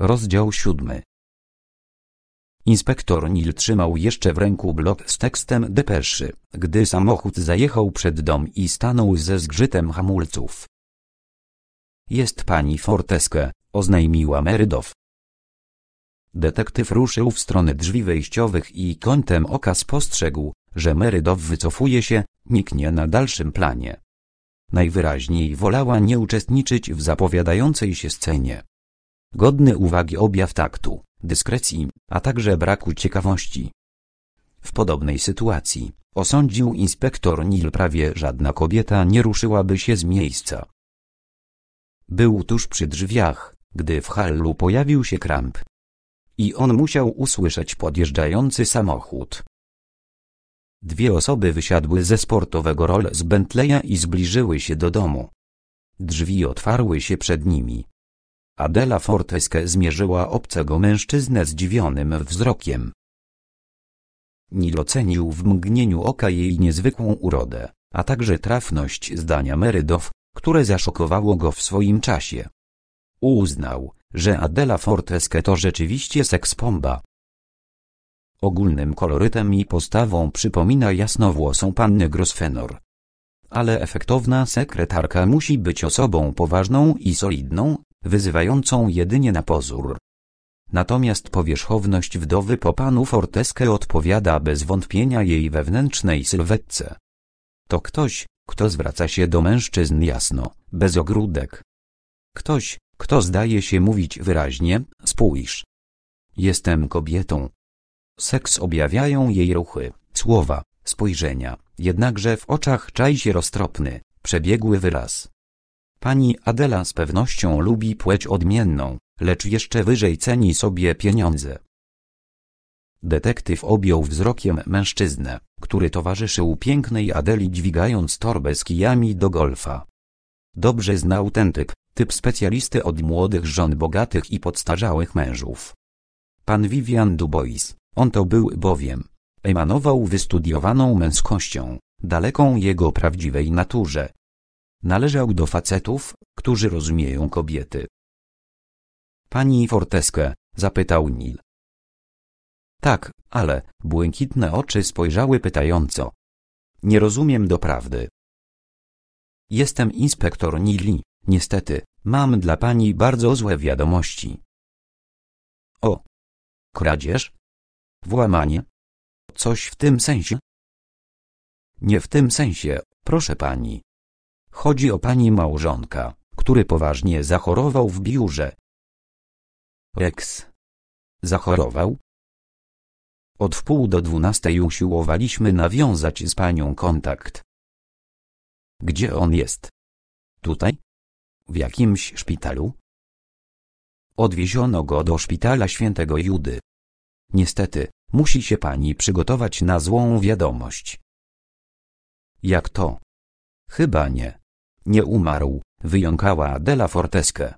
Rozdział siódmy. Inspektor Nil trzymał jeszcze w ręku blok z tekstem depeszy, gdy samochód zajechał przed dom i stanął ze zgrzytem hamulców. Jest pani Forteske, oznajmiła Merydow. Detektyw ruszył w stronę drzwi wejściowych i kątem oka spostrzegł, że Merydow wycofuje się, niknie na dalszym planie. Najwyraźniej wolała nie uczestniczyć w zapowiadającej się scenie. Godny uwagi objaw taktu, dyskrecji, a także braku ciekawości. W podobnej sytuacji, osądził inspektor Nil prawie żadna kobieta nie ruszyłaby się z miejsca. Był tuż przy drzwiach, gdy w hallu pojawił się kramp. I on musiał usłyszeć podjeżdżający samochód. Dwie osoby wysiadły ze sportowego rol z Bentleya i zbliżyły się do domu. Drzwi otwarły się przed nimi. Adela Forteske zmierzyła obcego mężczyznę zdziwionym wzrokiem. Nil ocenił w mgnieniu oka jej niezwykłą urodę, a także trafność zdania Merydow, które zaszokowało go w swoim czasie. Uznał, że Adela Forteske to rzeczywiście sekspomba. Ogólnym kolorytem i postawą przypomina jasnowłosą pannę Grosfenor. Ale efektowna sekretarka musi być osobą poważną i solidną, wyzywającą jedynie na pozór. Natomiast powierzchowność wdowy po panu Fortesque odpowiada bez wątpienia jej wewnętrznej sylwetce. To ktoś, kto zwraca się do mężczyzn jasno, bez ogródek. Ktoś, kto zdaje się mówić wyraźnie, spójrz. Jestem kobietą. Seks objawiają jej ruchy, słowa, spojrzenia, jednakże w oczach czai się roztropny, przebiegły wyraz. Pani Adela z pewnością lubi płeć odmienną, lecz jeszcze wyżej ceni sobie pieniądze. Detektyw objął wzrokiem mężczyznę, który towarzyszył pięknej Adeli dźwigając torbę z kijami do golfa. Dobrze znał ten typ, typ specjalisty od młodych żon bogatych i podstarzałych mężów. Pan Vivian Dubois, on to był bowiem, emanował wystudiowaną męskością, daleką jego prawdziwej naturze, Należał do facetów, którzy rozumieją kobiety. Pani Forteskę, zapytał Nil. Tak, ale błękitne oczy spojrzały pytająco. Nie rozumiem doprawdy. Jestem inspektor Nili, niestety, mam dla pani bardzo złe wiadomości. O! Kradzież? Włamanie? Coś w tym sensie? Nie w tym sensie, proszę pani. Chodzi o pani małżonka, który poważnie zachorował w biurze. Rex. Zachorował? Od wpół do dwunastej usiłowaliśmy nawiązać z panią kontakt. Gdzie on jest? Tutaj? W jakimś szpitalu? Odwieziono go do szpitala świętego Judy. Niestety, musi się pani przygotować na złą wiadomość. Jak to? Chyba nie. Nie umarł, wyjąkała Adela Forteskę.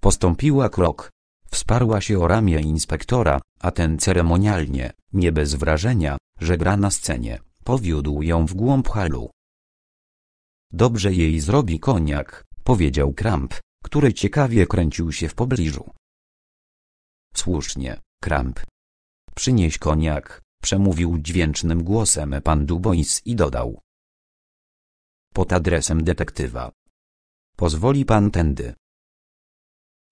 Postąpiła krok. Wsparła się o ramię inspektora, a ten ceremonialnie, nie bez wrażenia, że gra na scenie, powiódł ją w głąb halu. Dobrze jej zrobi koniak, powiedział Kramp, który ciekawie kręcił się w pobliżu. Słusznie, Kramp. Przynieś koniak, przemówił dźwięcznym głosem pan Dubois i dodał pod adresem detektywa. Pozwoli pan tędy.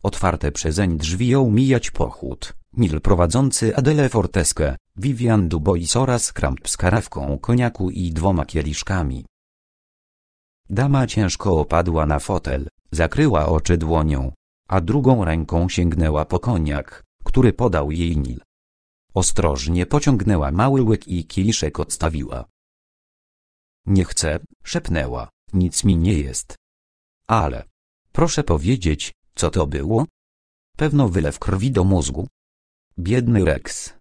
Otwarte przezeń drzwi mijać pochód, Nil prowadzący Adele Forteskę, Vivian Dubois oraz Kramp z karawką koniaku i dwoma kieliszkami. Dama ciężko opadła na fotel, zakryła oczy dłonią, a drugą ręką sięgnęła po koniak, który podał jej Nil. Ostrożnie pociągnęła mały łyk i kieliszek odstawiła. Nie chcę, szepnęła, nic mi nie jest. Ale. Proszę powiedzieć, co to było? Pewno wylew krwi do mózgu. Biedny Rex.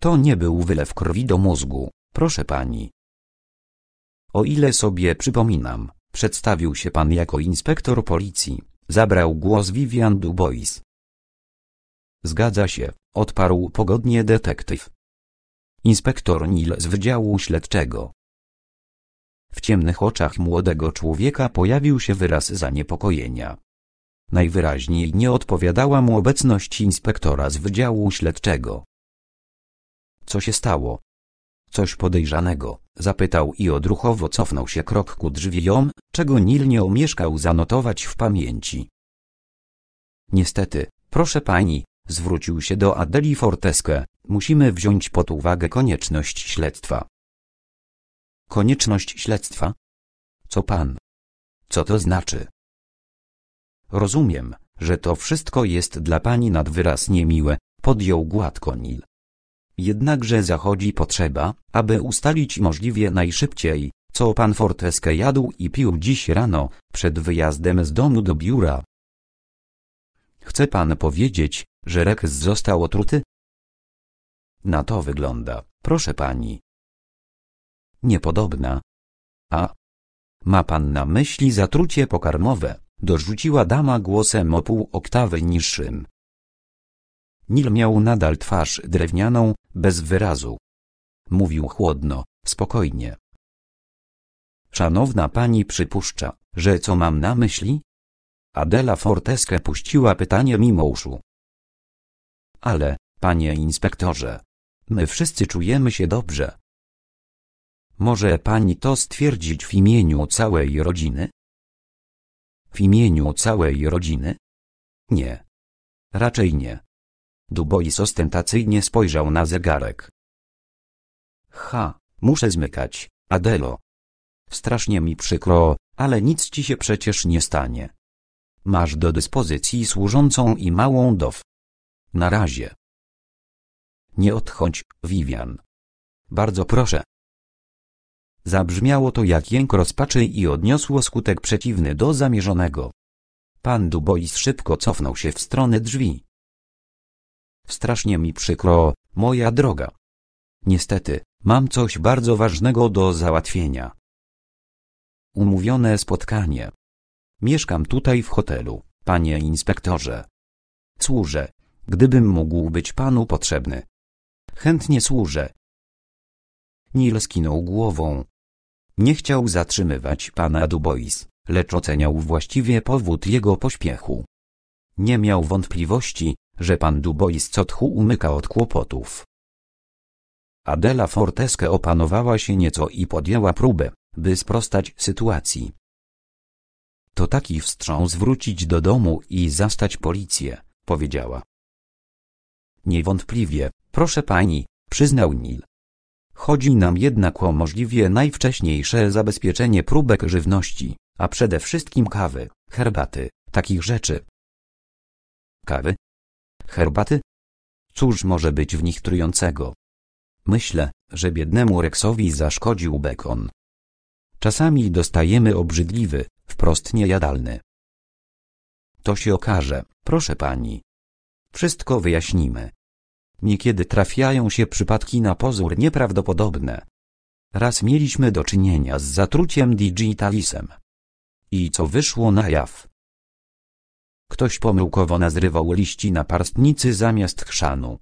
To nie był wylew krwi do mózgu, proszę pani. O ile sobie przypominam, przedstawił się pan jako inspektor policji, zabrał głos Vivian Dubois. Zgadza się, odparł pogodnie detektyw. Inspektor Nil z Wydziału Śledczego. W ciemnych oczach młodego człowieka pojawił się wyraz zaniepokojenia. Najwyraźniej nie odpowiadała mu obecność inspektora z wydziału śledczego. Co się stało? Coś podejrzanego, zapytał i odruchowo cofnął się krok ku drzwiom, czego Nil nie omieszkał zanotować w pamięci. Niestety, proszę pani, zwrócił się do Adeli Forteskę, musimy wziąć pod uwagę konieczność śledztwa. Konieczność śledztwa? Co pan? Co to znaczy? Rozumiem, że to wszystko jest dla pani nad wyraz niemiłe, podjął gładko Nil. Jednakże zachodzi potrzeba, aby ustalić możliwie najszybciej, co pan Forteske jadł i pił dziś rano, przed wyjazdem z domu do biura. Chce pan powiedzieć, że Rex został otruty? Na to wygląda, proszę pani niepodobna. A ma pan na myśli zatrucie pokarmowe, dorzuciła dama głosem o pół oktawy niższym. Nil miał nadal twarz drewnianą, bez wyrazu. Mówił chłodno, spokojnie. Szanowna pani przypuszcza, że co mam na myśli? Adela Forteskę puściła pytanie mimo uszu. Ale, panie inspektorze, my wszyscy czujemy się dobrze. Może pani to stwierdzić w imieniu całej rodziny? W imieniu całej rodziny? Nie. Raczej nie. Dubois ostentacyjnie spojrzał na zegarek. Ha, muszę zmykać, Adelo. Strasznie mi przykro, ale nic ci się przecież nie stanie. Masz do dyspozycji służącą i małą dow. Na razie. Nie odchodź, Vivian. Bardzo proszę. Zabrzmiało to jak jęk rozpaczy i odniosło skutek przeciwny do zamierzonego. Pan Dubois szybko cofnął się w stronę drzwi. Strasznie mi przykro, moja droga. Niestety, mam coś bardzo ważnego do załatwienia. Umówione spotkanie. Mieszkam tutaj w hotelu, panie inspektorze. Służę, gdybym mógł być panu potrzebny. Chętnie służę, Nil skinął głową. Nie chciał zatrzymywać pana Dubois, lecz oceniał właściwie powód jego pośpiechu. Nie miał wątpliwości, że pan Dubois co tchu umyka od kłopotów. Adela Forteske opanowała się nieco i podjęła próbę, by sprostać sytuacji. To taki wstrząs wrócić do domu i zastać policję, powiedziała. Niewątpliwie, proszę pani, przyznał Nil, Chodzi nam jednak o możliwie najwcześniejsze zabezpieczenie próbek żywności, a przede wszystkim kawy, herbaty, takich rzeczy. Kawy? Herbaty? Cóż może być w nich trującego? Myślę, że biednemu Rexowi zaszkodził bekon. Czasami dostajemy obrzydliwy, wprost niejadalny. To się okaże, proszę pani. Wszystko wyjaśnimy. Niekiedy trafiają się przypadki na pozór nieprawdopodobne. Raz mieliśmy do czynienia z zatruciem digitalisem. I co wyszło na jaw? Ktoś pomyłkowo nazrywał liści na parstnicy zamiast chrzanu.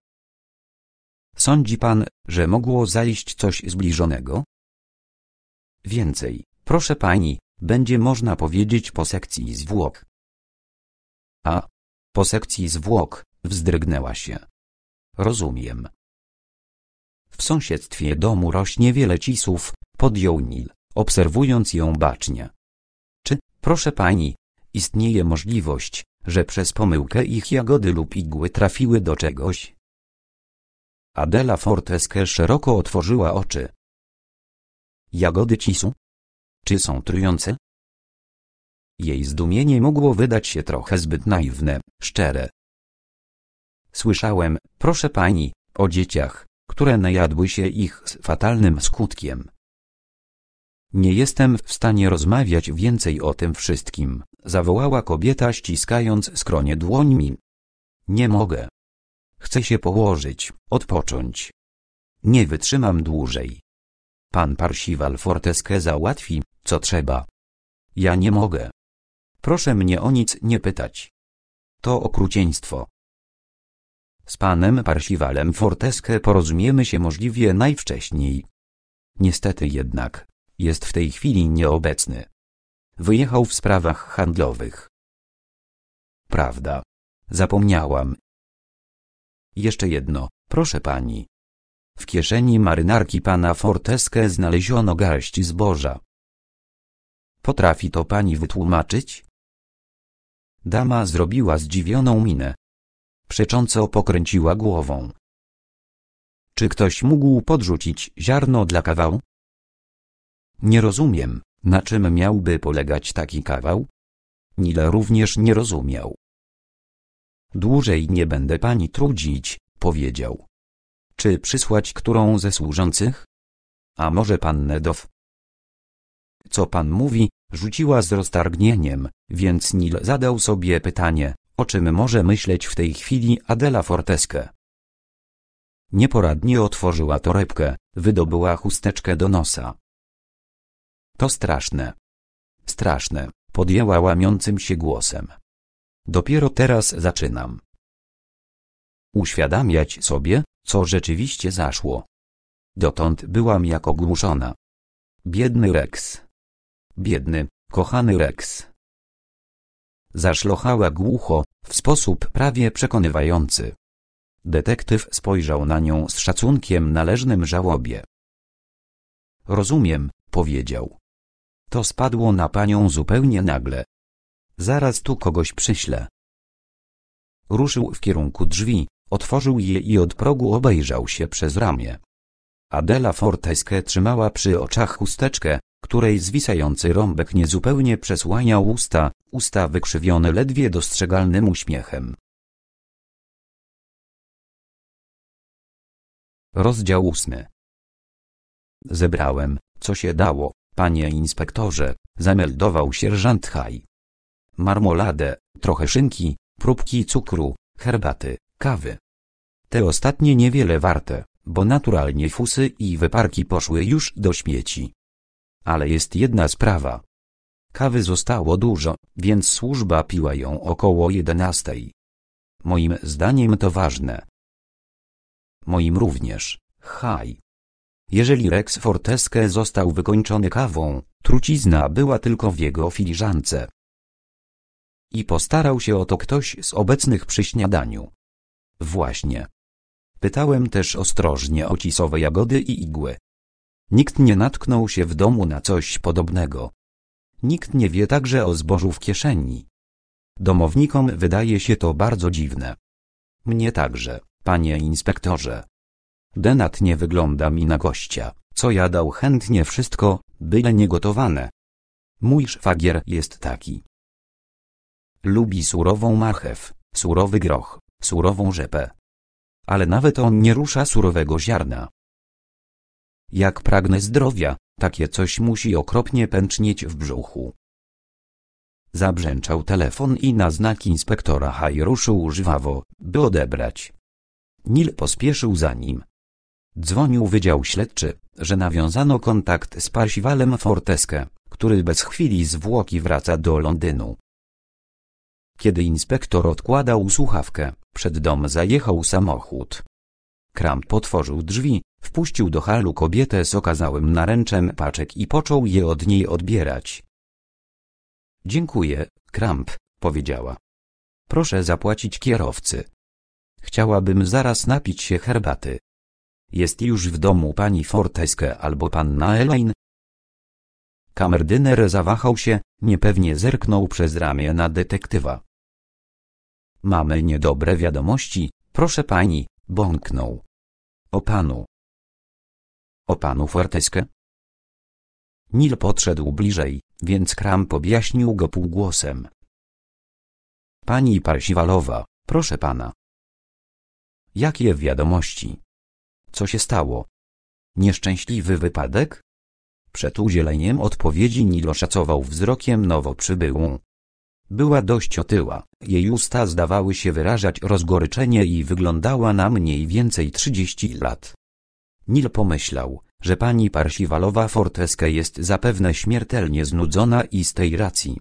Sądzi pan, że mogło zajść coś zbliżonego? Więcej, proszę pani, będzie można powiedzieć po sekcji zwłok. A, po sekcji zwłok, wzdrygnęła się. Rozumiem. W sąsiedztwie domu rośnie wiele cisów, podjął Nil, obserwując ją bacznie. Czy, proszę pani, istnieje możliwość, że przez pomyłkę ich jagody lub igły trafiły do czegoś? Adela Forteske szeroko otworzyła oczy. Jagody cisu? Czy są trujące? Jej zdumienie mogło wydać się trochę zbyt naiwne, szczere, Słyszałem, proszę pani, o dzieciach, które najadły się ich z fatalnym skutkiem. Nie jestem w stanie rozmawiać więcej o tym wszystkim, zawołała kobieta ściskając skronie dłońmi. Nie mogę. Chcę się położyć, odpocząć. Nie wytrzymam dłużej. Pan Parsiwal Forteske załatwi, co trzeba. Ja nie mogę. Proszę mnie o nic nie pytać. To okrucieństwo. Z panem Parsiwalem Forteskę porozumiemy się możliwie najwcześniej. Niestety jednak, jest w tej chwili nieobecny. Wyjechał w sprawach handlowych. Prawda. Zapomniałam. Jeszcze jedno, proszę pani. W kieszeni marynarki pana Forteskę znaleziono garść zboża. Potrafi to pani wytłumaczyć? Dama zrobiła zdziwioną minę przecząco pokręciła głową. Czy ktoś mógł podrzucić ziarno dla kawał? Nie rozumiem, na czym miałby polegać taki kawał? Nila również nie rozumiał. Dłużej nie będę pani trudzić, powiedział. Czy przysłać którą ze służących? A może pan Nedow? Co pan mówi, rzuciła z roztargnieniem, więc Nil zadał sobie pytanie, o czym może myśleć w tej chwili Adela Forteske? Nieporadnie otworzyła torebkę, wydobyła chusteczkę do nosa. To straszne. Straszne, podjęła łamiącym się głosem. Dopiero teraz zaczynam. Uświadamiać sobie, co rzeczywiście zaszło. Dotąd byłam jak ogłuszona. Biedny Rex. Biedny, kochany Rex. Zaszlochała głucho, w sposób prawie przekonywający. Detektyw spojrzał na nią z szacunkiem należnym żałobie. Rozumiem, powiedział. To spadło na panią zupełnie nagle. Zaraz tu kogoś przyślę. Ruszył w kierunku drzwi, otworzył je i od progu obejrzał się przez ramię. Adela Forteskę trzymała przy oczach chusteczkę, której zwisający rąbek niezupełnie przesłaniał usta, usta wykrzywione ledwie dostrzegalnym uśmiechem. Rozdział ósmy. Zebrałem, co się dało, panie inspektorze, zameldował sierżant Haj. Marmoladę, trochę szynki, próbki cukru, herbaty, kawy. Te ostatnie niewiele warte, bo naturalnie fusy i wyparki poszły już do śmieci. Ale jest jedna sprawa. Kawy zostało dużo, więc służba piła ją około 11. Moim zdaniem to ważne. Moim również, haj. Jeżeli Rex Forteske został wykończony kawą, trucizna była tylko w jego filiżance. I postarał się o to ktoś z obecnych przy śniadaniu. Właśnie. Pytałem też ostrożnie o cisowe jagody i igły. Nikt nie natknął się w domu na coś podobnego. Nikt nie wie także o zbożu w kieszeni. Domownikom wydaje się to bardzo dziwne. Mnie także, panie inspektorze. Denat nie wygląda mi na gościa, co jadał chętnie wszystko, byle nie gotowane. Mój szwagier jest taki. Lubi surową marchew, surowy groch, surową rzepę. Ale nawet on nie rusza surowego ziarna. Jak pragnę zdrowia, takie coś musi okropnie pęcznieć w brzuchu. Zabrzęczał telefon i na znak inspektora Haj ruszył żwawo, by odebrać. Nil pospieszył za nim. Dzwonił wydział śledczy, że nawiązano kontakt z Parsiwalem Forteskę, który bez chwili zwłoki wraca do Londynu. Kiedy inspektor odkładał słuchawkę, przed dom zajechał samochód. Kram potworzył drzwi, Wpuścił do halu kobietę z okazałym naręczem paczek i począł je od niej odbierać. Dziękuję, Kramp, powiedziała. Proszę zapłacić kierowcy. Chciałabym zaraz napić się herbaty. Jest już w domu pani Forteske albo panna Elaine? Kamerdyner zawahał się, niepewnie zerknął przez ramię na detektywa. Mamy niedobre wiadomości, proszę pani, bąknął. O panu. O panu Forteskę? Nil podszedł bliżej, więc Kram objaśnił go półgłosem. Pani Parsiwalowa, proszę pana. Jakie wiadomości? Co się stało? Nieszczęśliwy wypadek? Przed udzieleniem odpowiedzi Nil oszacował wzrokiem nowo przybyłą. Była dość otyła, jej usta zdawały się wyrażać rozgoryczenie i wyglądała na mniej więcej trzydzieści lat. Nil pomyślał, że pani Parsiwalowa Forteske jest zapewne śmiertelnie znudzona i z tej racji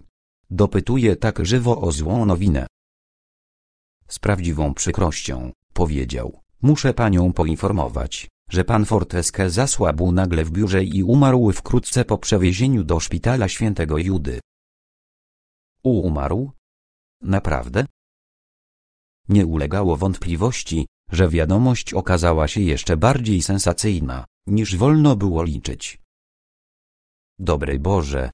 dopytuje tak żywo o złą nowinę. Z prawdziwą przykrością, powiedział, muszę panią poinformować, że pan Forteske zasłabł nagle w biurze i umarł wkrótce po przewiezieniu do szpitala świętego Judy. Umarł? Naprawdę? Nie ulegało wątpliwości, że wiadomość okazała się jeszcze bardziej sensacyjna, niż wolno było liczyć. Dobry Boże!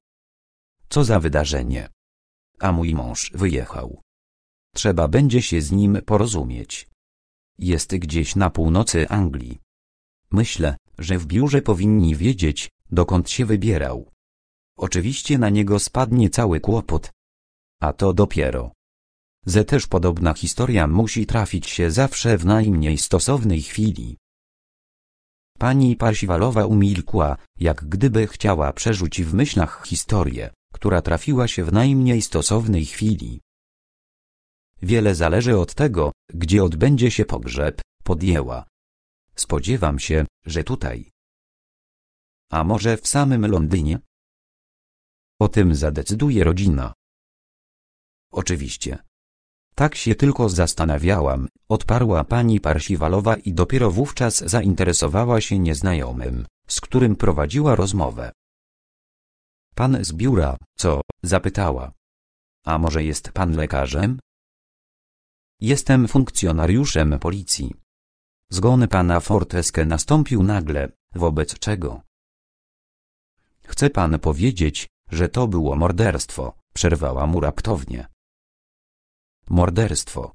Co za wydarzenie! A mój mąż wyjechał. Trzeba będzie się z nim porozumieć. Jest gdzieś na północy Anglii. Myślę, że w biurze powinni wiedzieć, dokąd się wybierał. Oczywiście na niego spadnie cały kłopot. A to dopiero. Ze też podobna historia musi trafić się zawsze w najmniej stosownej chwili. Pani Parsiwalowa umilkła, jak gdyby chciała przerzucić w myślach historię, która trafiła się w najmniej stosownej chwili. Wiele zależy od tego, gdzie odbędzie się pogrzeb, podjęła. Spodziewam się, że tutaj. A może w samym Londynie? O tym zadecyduje rodzina. Oczywiście. Tak się tylko zastanawiałam, odparła pani Parsiwalowa i dopiero wówczas zainteresowała się nieznajomym, z którym prowadziła rozmowę. Pan z biura, co? zapytała. A może jest pan lekarzem? Jestem funkcjonariuszem policji. Zgon pana Forteske nastąpił nagle, wobec czego? Chce pan powiedzieć, że to było morderstwo, przerwała mu raptownie. Morderstwo.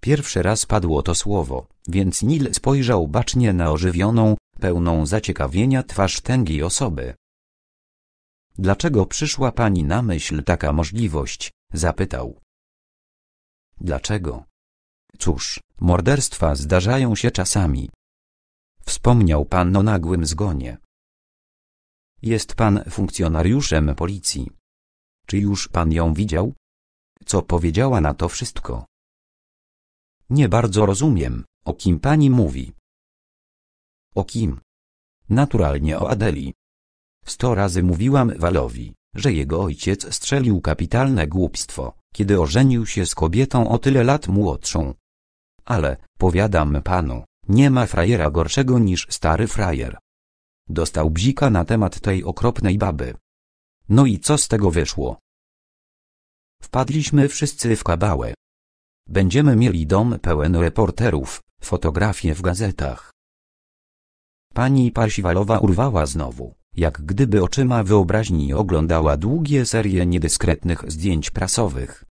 Pierwszy raz padło to słowo, więc Nil spojrzał bacznie na ożywioną, pełną zaciekawienia twarz tęgi osoby. Dlaczego przyszła pani na myśl taka możliwość? zapytał. Dlaczego? Cóż, morderstwa zdarzają się czasami. Wspomniał pan o nagłym zgonie. Jest pan funkcjonariuszem policji. Czy już pan ją widział? Co powiedziała na to wszystko? Nie bardzo rozumiem, o kim pani mówi. O kim? Naturalnie o Adeli. Sto razy mówiłam Walowi, że jego ojciec strzelił kapitalne głupstwo, kiedy ożenił się z kobietą o tyle lat młodszą. Ale, powiadam panu, nie ma frajera gorszego niż stary frajer. Dostał bzika na temat tej okropnej baby. No i co z tego wyszło? Wpadliśmy wszyscy w kabałę. Będziemy mieli dom pełen reporterów, fotografie w gazetach. Pani Parsiwalowa urwała znowu, jak gdyby oczyma wyobraźni oglądała długie serie niedyskretnych zdjęć prasowych.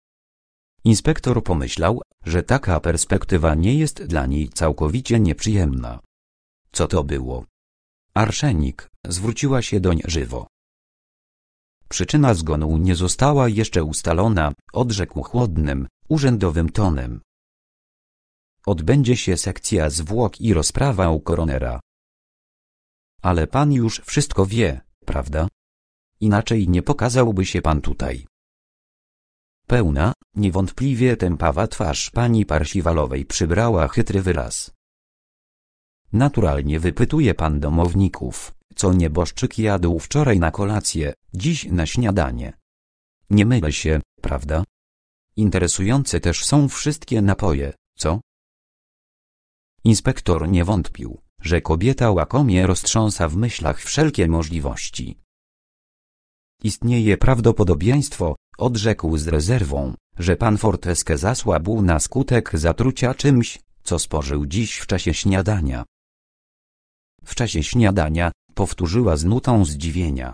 Inspektor pomyślał, że taka perspektywa nie jest dla niej całkowicie nieprzyjemna. Co to było? Arszenik, zwróciła się doń żywo. Przyczyna zgonu nie została jeszcze ustalona, odrzekł chłodnym, urzędowym tonem. Odbędzie się sekcja zwłok i rozprawa u koronera. Ale pan już wszystko wie, prawda? Inaczej nie pokazałby się pan tutaj. Pełna, niewątpliwie tępawa twarz pani Parsiwalowej przybrała chytry wyraz. Naturalnie wypytuje pan domowników co nieboszczyk jadł wczoraj na kolację, dziś na śniadanie. Nie mylę się, prawda? Interesujące też są wszystkie napoje, co? Inspektor nie wątpił, że kobieta łakomie roztrząsa w myślach wszelkie możliwości. Istnieje prawdopodobieństwo, odrzekł z rezerwą, że pan Forteske zasłabł na skutek zatrucia czymś, co spożył dziś w czasie śniadania w czasie śniadania, powtórzyła z nutą zdziwienia.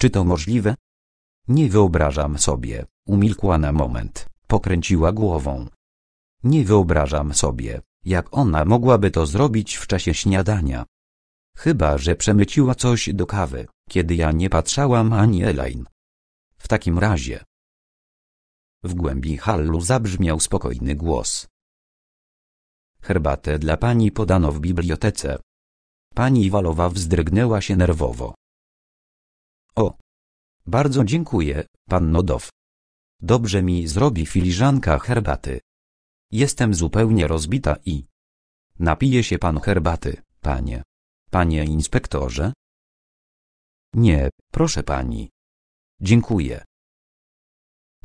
Czy to możliwe? Nie wyobrażam sobie, umilkła na moment, pokręciła głową. Nie wyobrażam sobie, jak ona mogłaby to zrobić w czasie śniadania. Chyba, że przemyciła coś do kawy, kiedy ja nie patrzałam ani Elaine. W takim razie... W głębi hallu zabrzmiał spokojny głos. Herbatę dla pani podano w bibliotece, Pani Iwalowa wzdrygnęła się nerwowo. O! Bardzo dziękuję, pan Nodow. Dobrze mi zrobi filiżanka herbaty. Jestem zupełnie rozbita i... Napije się pan herbaty, panie. Panie inspektorze? Nie, proszę pani. Dziękuję.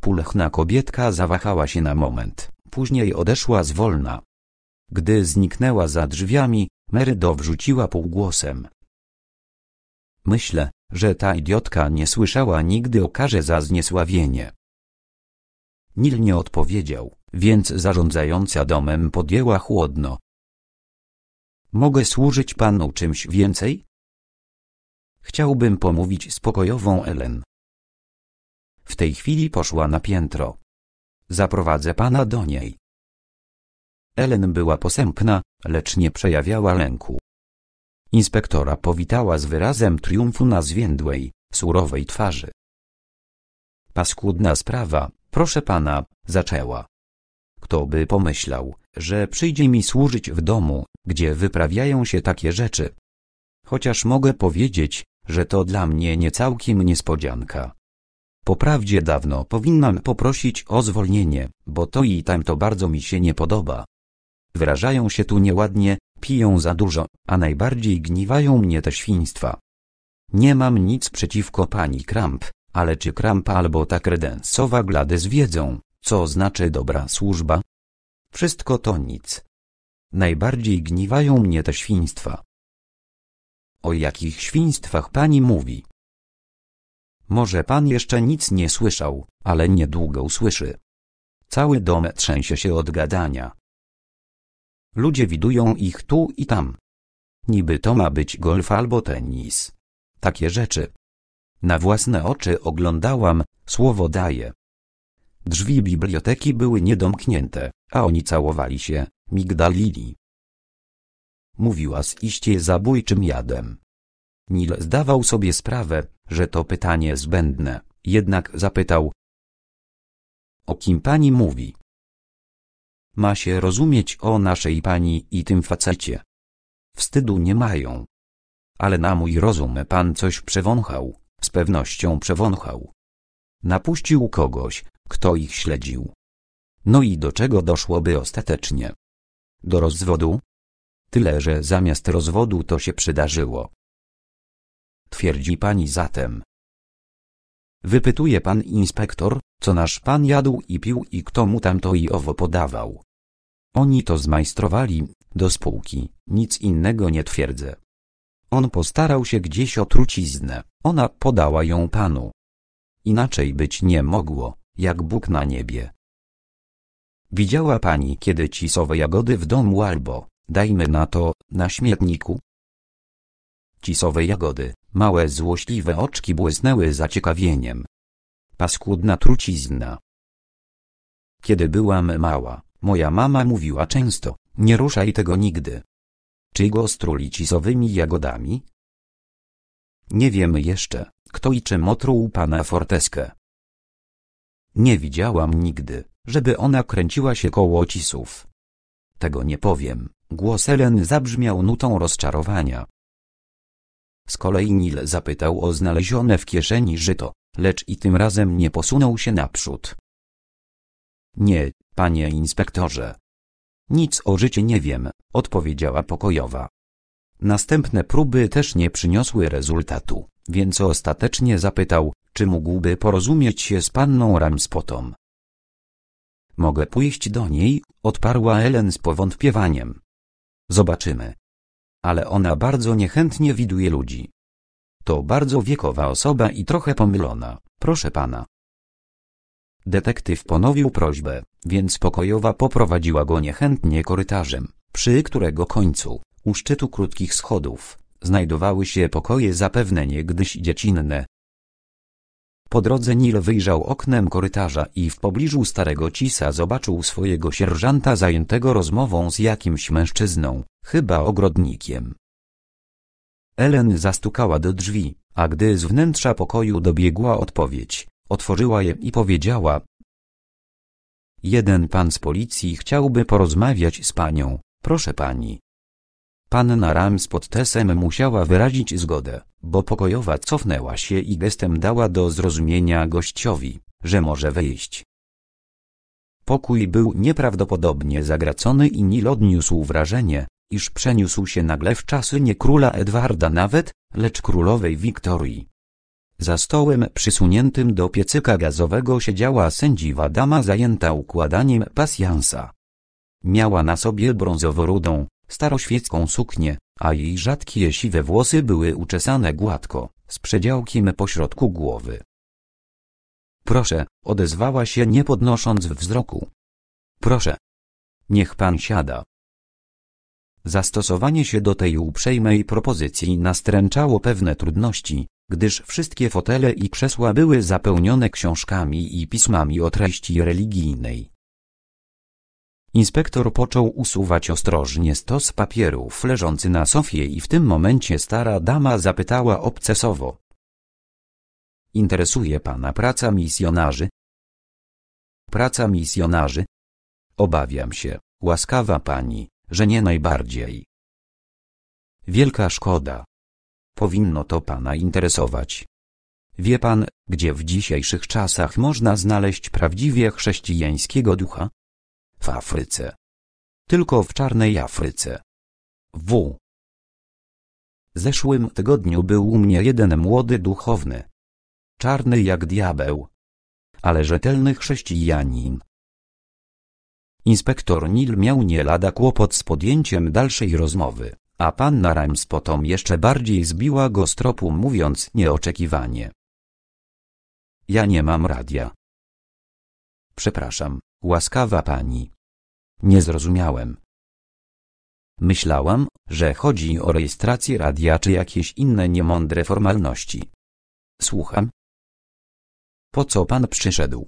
Pulchna kobietka zawahała się na moment, później odeszła zwolna. Gdy zniknęła za drzwiami, Mary dowrzuciła półgłosem. Myślę, że ta idiotka nie słyszała nigdy o karze za zniesławienie. Nil nie odpowiedział, więc zarządzająca domem podjęła chłodno. Mogę służyć panu czymś więcej? Chciałbym pomówić z pokojową Ellen. W tej chwili poszła na piętro. Zaprowadzę pana do niej. Ellen była posępna, lecz nie przejawiała lęku. Inspektora powitała z wyrazem triumfu na zwiędłej, surowej twarzy. Paskudna sprawa, proszę pana, zaczęła. Kto by pomyślał, że przyjdzie mi służyć w domu, gdzie wyprawiają się takie rzeczy. Chociaż mogę powiedzieć, że to dla mnie nie całkiem niespodzianka. prawdzie dawno powinnam poprosić o zwolnienie, bo to i tam to bardzo mi się nie podoba wyrażają się tu nieładnie, piją za dużo, a najbardziej gniwają mnie te świństwa. Nie mam nic przeciwko pani Kramp, ale czy Kramp albo ta kredensowa Gladys wiedzą, co znaczy dobra służba? Wszystko to nic. Najbardziej gniwają mnie te świństwa. O jakich świństwach pani mówi? Może pan jeszcze nic nie słyszał, ale niedługo usłyszy. Cały dom trzęsie się od gadania. Ludzie widują ich tu i tam. Niby to ma być golf albo tenis. Takie rzeczy. Na własne oczy oglądałam, słowo daję. Drzwi biblioteki były niedomknięte, a oni całowali się, migdalili. Mówiła z iście zabójczym jadem. Nil zdawał sobie sprawę, że to pytanie zbędne, jednak zapytał. O kim pani mówi? ma się rozumieć o naszej pani i tym facecie. Wstydu nie mają. Ale na mój rozum pan coś przewąchał, z pewnością przewąchał. Napuścił kogoś, kto ich śledził. No i do czego doszłoby ostatecznie? Do rozwodu? Tyle, że zamiast rozwodu to się przydarzyło. Twierdzi pani zatem, Wypytuje pan inspektor, co nasz pan jadł i pił i kto mu tamto i owo podawał. Oni to zmajstrowali, do spółki, nic innego nie twierdzę. On postarał się gdzieś o truciznę, ona podała ją panu. Inaczej być nie mogło, jak Bóg na niebie. Widziała pani kiedy cisowe jagody w domu albo, dajmy na to, na śmietniku? cisowe jagody, małe złośliwe oczki błysnęły zaciekawieniem. Paskudna trucizna. Kiedy byłam mała, moja mama mówiła często, nie ruszaj tego nigdy. Czy go struli cisowymi jagodami? Nie wiem jeszcze, kto i czym otruł pana Forteskę. Nie widziałam nigdy, żeby ona kręciła się koło cisów. Tego nie powiem, głos Ellen zabrzmiał nutą rozczarowania. Z kolei Nil zapytał o znalezione w kieszeni żyto, lecz i tym razem nie posunął się naprzód. Nie, panie inspektorze. Nic o życie nie wiem, odpowiedziała pokojowa. Następne próby też nie przyniosły rezultatu, więc ostatecznie zapytał, czy mógłby porozumieć się z panną Ramspotą. Mogę pójść do niej, odparła Ellen z powątpiewaniem. Zobaczymy ale ona bardzo niechętnie widuje ludzi. To bardzo wiekowa osoba i trochę pomylona, proszę pana. Detektyw ponowił prośbę, więc pokojowa poprowadziła go niechętnie korytarzem, przy którego końcu, u szczytu krótkich schodów, znajdowały się pokoje zapewne niegdyś dziecinne, po drodze Nil wyjrzał oknem korytarza i w pobliżu starego cisa zobaczył swojego sierżanta zajętego rozmową z jakimś mężczyzną, chyba ogrodnikiem. Ellen zastukała do drzwi, a gdy z wnętrza pokoju dobiegła odpowiedź, otworzyła je i powiedziała Jeden pan z policji chciałby porozmawiać z panią, proszę pani. Panna Tesem musiała wyrazić zgodę, bo pokojowa cofnęła się i gestem dała do zrozumienia gościowi, że może wyjść. Pokój był nieprawdopodobnie zagracony i Nil odniósł wrażenie, iż przeniósł się nagle w czasy nie króla Edwarda nawet, lecz królowej Wiktorii. Za stołem przysuniętym do piecyka gazowego siedziała sędziwa dama zajęta układaniem pasjansa. Miała na sobie brązowo-rudą, staroświecką suknię, a jej rzadkie siwe włosy były uczesane gładko, z przedziałkiem pośrodku głowy. Proszę, odezwała się nie podnosząc wzroku. Proszę. Niech pan siada. Zastosowanie się do tej uprzejmej propozycji nastręczało pewne trudności, gdyż wszystkie fotele i krzesła były zapełnione książkami i pismami o treści religijnej. Inspektor począł usuwać ostrożnie stos papierów leżący na sofie i w tym momencie stara dama zapytała obcesowo. Interesuje pana praca misjonarzy? Praca misjonarzy? Obawiam się, łaskawa pani, że nie najbardziej. Wielka szkoda. Powinno to pana interesować. Wie pan, gdzie w dzisiejszych czasach można znaleźć prawdziwie chrześcijańskiego ducha? w Afryce. Tylko w czarnej Afryce. W. Zeszłym tygodniu był u mnie jeden młody duchowny. Czarny jak diabeł. Ale rzetelny chrześcijanin. Inspektor Nil miał nie lada kłopot z podjęciem dalszej rozmowy, a panna Rimes potom jeszcze bardziej zbiła go z tropu mówiąc nieoczekiwanie. Ja nie mam radia. Przepraszam, Łaskawa pani. Nie zrozumiałem. Myślałam, że chodzi o rejestrację radia czy jakieś inne niemądre formalności. Słucham. Po co pan przyszedł?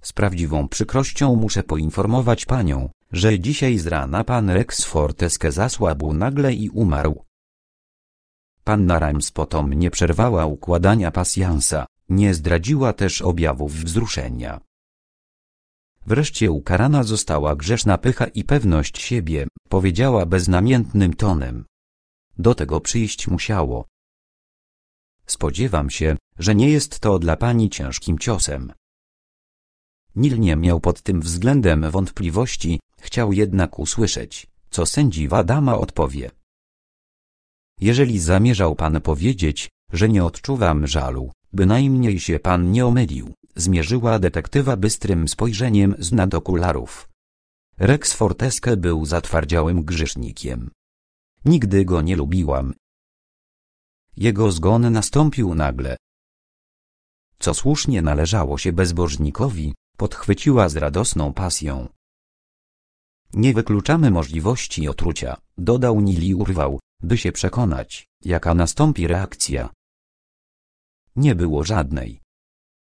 Z prawdziwą przykrością muszę poinformować panią, że dzisiaj z rana pan Rex Forteske zasłabł nagle i umarł. Panna Rimes potom nie przerwała układania pasjansa, nie zdradziła też objawów wzruszenia. Wreszcie ukarana została grzeszna pycha i pewność siebie, powiedziała beznamiętnym tonem. Do tego przyjść musiało. Spodziewam się, że nie jest to dla pani ciężkim ciosem. Nil nie miał pod tym względem wątpliwości, chciał jednak usłyszeć, co sędziwa dama odpowie. Jeżeli zamierzał pan powiedzieć, że nie odczuwam żalu, Bynajmniej się pan nie omylił, zmierzyła detektywa bystrym spojrzeniem z nadokularów. Rex Forteske był zatwardziałym grzesznikiem. Nigdy go nie lubiłam. Jego zgon nastąpił nagle. Co słusznie należało się bezbożnikowi, podchwyciła z radosną pasją. Nie wykluczamy możliwości otrucia, dodał Nili urwał, by się przekonać, jaka nastąpi reakcja. Nie było żadnej.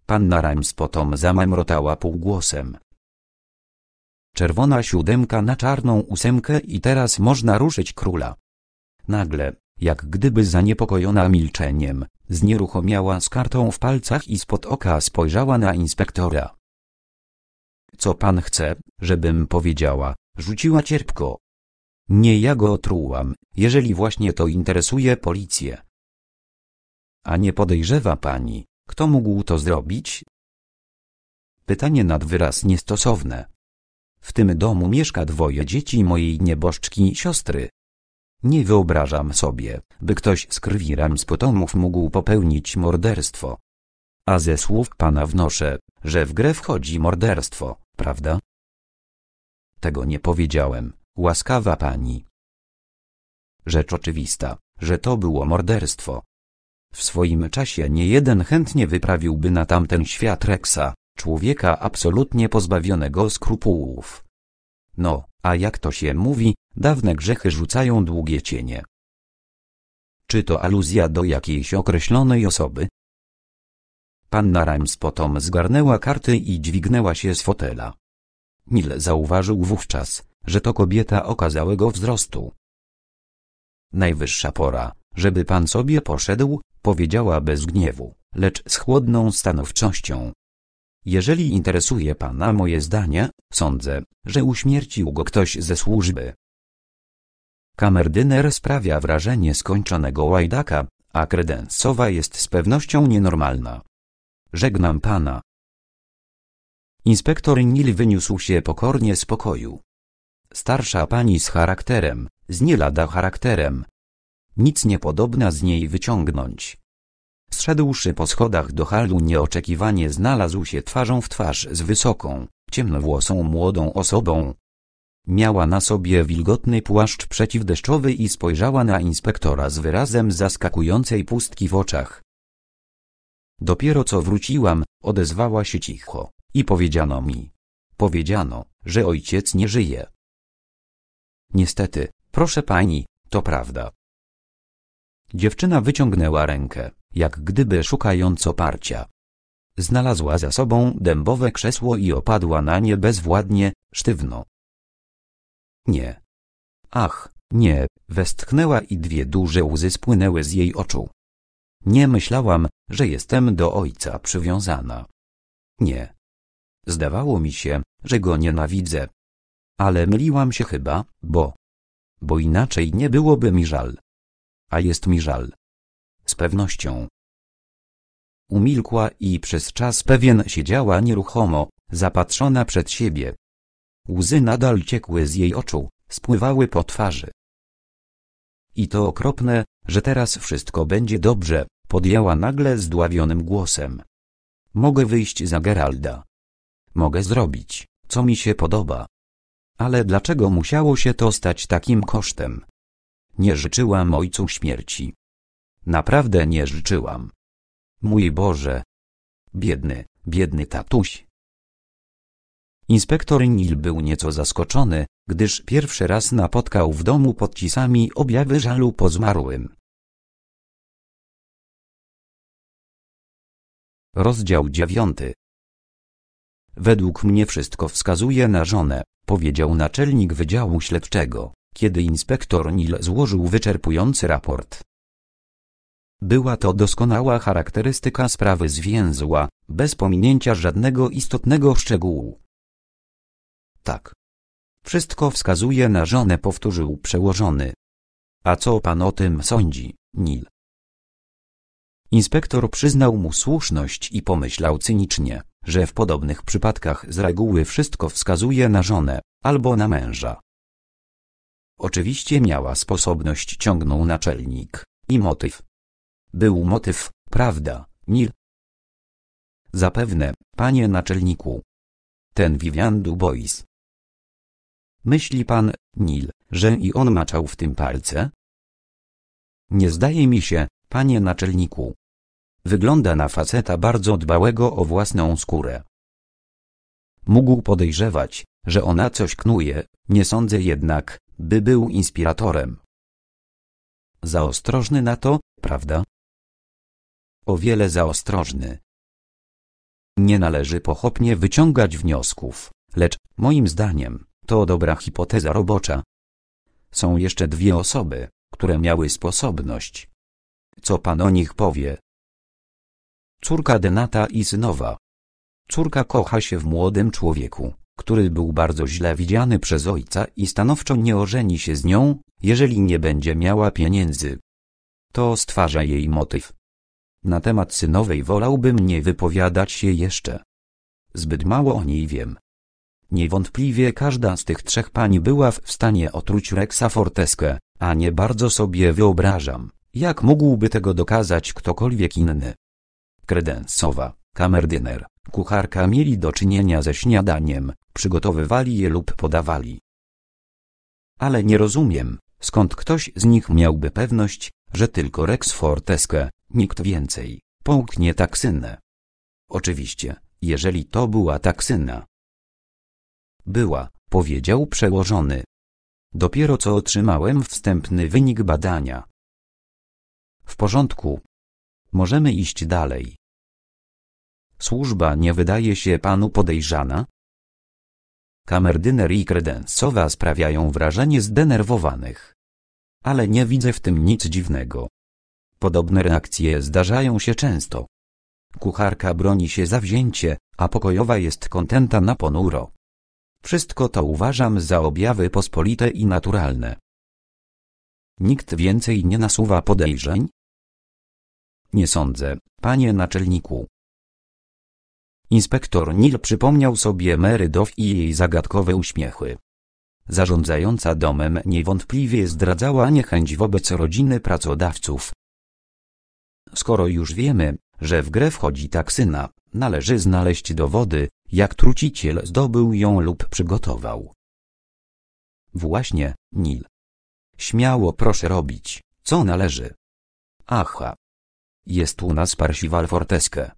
Panna Rams potom zamamrotała półgłosem. Czerwona siódemka na czarną ósemkę i teraz można ruszyć króla. Nagle, jak gdyby zaniepokojona milczeniem, znieruchomiała z kartą w palcach i spod oka spojrzała na inspektora. Co pan chce, żebym powiedziała, rzuciła cierpko. Nie ja go otrułam, jeżeli właśnie to interesuje policję. A nie podejrzewa pani, kto mógł to zrobić? Pytanie nad wyraz niestosowne. W tym domu mieszka dwoje dzieci mojej nieboszczki siostry. Nie wyobrażam sobie, by ktoś z krwi z potomów mógł popełnić morderstwo. A ze słów pana wnoszę, że w grę wchodzi morderstwo, prawda? Tego nie powiedziałem, łaskawa pani. Rzecz oczywista, że to było morderstwo. W swoim czasie nie jeden chętnie wyprawiłby na tamten świat Reksa, człowieka absolutnie pozbawionego skrupułów. No, a jak to się mówi, dawne grzechy rzucają długie cienie. Czy to aluzja do jakiejś określonej osoby? Panna Rimes potom zgarnęła karty i dźwignęła się z fotela. Nil zauważył wówczas, że to kobieta okazałego wzrostu. Najwyższa pora, żeby pan sobie poszedł, powiedziała bez gniewu, lecz z chłodną stanowczością. Jeżeli interesuje pana moje zdanie, sądzę, że uśmiercił go ktoś ze służby. Kamerdyner sprawia wrażenie skończonego łajdaka, a kredensowa jest z pewnością nienormalna. Żegnam pana. Inspektor Nil wyniósł się pokornie z pokoju. Starsza pani z charakterem, z nielada charakterem, nic niepodobna z niej wyciągnąć. Zszedłszy po schodach do halu nieoczekiwanie znalazł się twarzą w twarz z wysoką, ciemnowłosą młodą osobą. Miała na sobie wilgotny płaszcz przeciwdeszczowy i spojrzała na inspektora z wyrazem zaskakującej pustki w oczach. Dopiero co wróciłam, odezwała się cicho, i powiedziano mi. Powiedziano, że ojciec nie żyje. Niestety, proszę pani, to prawda. Dziewczyna wyciągnęła rękę, jak gdyby szukając oparcia. Znalazła za sobą dębowe krzesło i opadła na nie bezwładnie, sztywno. Nie. Ach, nie, westchnęła i dwie duże łzy spłynęły z jej oczu. Nie myślałam, że jestem do ojca przywiązana. Nie. Zdawało mi się, że go nienawidzę. Ale myliłam się chyba, bo... Bo inaczej nie byłoby mi żal a jest mi żal. Z pewnością. Umilkła i przez czas pewien siedziała nieruchomo, zapatrzona przed siebie. Łzy nadal ciekły z jej oczu, spływały po twarzy. I to okropne, że teraz wszystko będzie dobrze, podjęła nagle zdławionym głosem. Mogę wyjść za Geralda. Mogę zrobić, co mi się podoba. Ale dlaczego musiało się to stać takim kosztem? Nie życzyłam ojcu śmierci. Naprawdę nie życzyłam. Mój Boże. Biedny, biedny tatuś. Inspektor Nil był nieco zaskoczony, gdyż pierwszy raz napotkał w domu podcisami objawy żalu po zmarłym. Rozdział dziewiąty. Według mnie wszystko wskazuje na żonę, powiedział naczelnik wydziału śledczego kiedy inspektor Nil złożył wyczerpujący raport. Była to doskonała charakterystyka sprawy zwięzła, bez pominięcia żadnego istotnego szczegółu. Tak. Wszystko wskazuje na żonę powtórzył przełożony. A co pan o tym sądzi, Nil? Inspektor przyznał mu słuszność i pomyślał cynicznie, że w podobnych przypadkach z reguły wszystko wskazuje na żonę, albo na męża. Oczywiście miała sposobność ciągnął naczelnik. I motyw. Był motyw, prawda, Nil? Zapewne, panie naczelniku. Ten Vivian Dubois. Myśli pan, Nil, że i on maczał w tym palce? Nie zdaje mi się, panie naczelniku. Wygląda na faceta bardzo dbałego o własną skórę. Mógł podejrzewać, że ona coś knuje, nie sądzę jednak, by był inspiratorem. Zaostrożny na to, prawda? O wiele zaostrożny. Nie należy pochopnie wyciągać wniosków, lecz, moim zdaniem, to dobra hipoteza robocza. Są jeszcze dwie osoby, które miały sposobność. Co pan o nich powie? Córka Denata i synowa. Córka kocha się w młodym człowieku, który był bardzo źle widziany przez ojca i stanowczo nie ożeni się z nią, jeżeli nie będzie miała pieniędzy. To stwarza jej motyw. Na temat synowej wolałbym nie wypowiadać się jeszcze. Zbyt mało o niej wiem. Niewątpliwie każda z tych trzech pań była w stanie otruć Rexa Forteskę, a nie bardzo sobie wyobrażam, jak mógłby tego dokazać ktokolwiek inny. Kredensowa, kamerdyner, kucharka mieli do czynienia ze śniadaniem, przygotowywali je lub podawali. Ale nie rozumiem, skąd ktoś z nich miałby pewność, że tylko Rex Forteske, nikt więcej, połknie taksynę. Oczywiście, jeżeli to była taksyna. Była, powiedział przełożony. Dopiero co otrzymałem wstępny wynik badania. W porządku. Możemy iść dalej. Służba nie wydaje się panu podejrzana? Kamerdyner i kredensowa sprawiają wrażenie zdenerwowanych. Ale nie widzę w tym nic dziwnego. Podobne reakcje zdarzają się często. Kucharka broni się zawzięcie, a pokojowa jest kontenta na ponuro. Wszystko to uważam za objawy pospolite i naturalne. Nikt więcej nie nasuwa podejrzeń? Nie sądzę, panie naczelniku. Inspektor Nil przypomniał sobie Dow i jej zagadkowe uśmiechy. Zarządzająca domem niewątpliwie zdradzała niechęć wobec rodziny pracodawców. Skoro już wiemy, że w grę wchodzi taksyna, należy znaleźć dowody, jak truciciel zdobył ją lub przygotował. Właśnie, Nil. Śmiało proszę robić, co należy. Aha. Jest u nas parsiwal forteskę.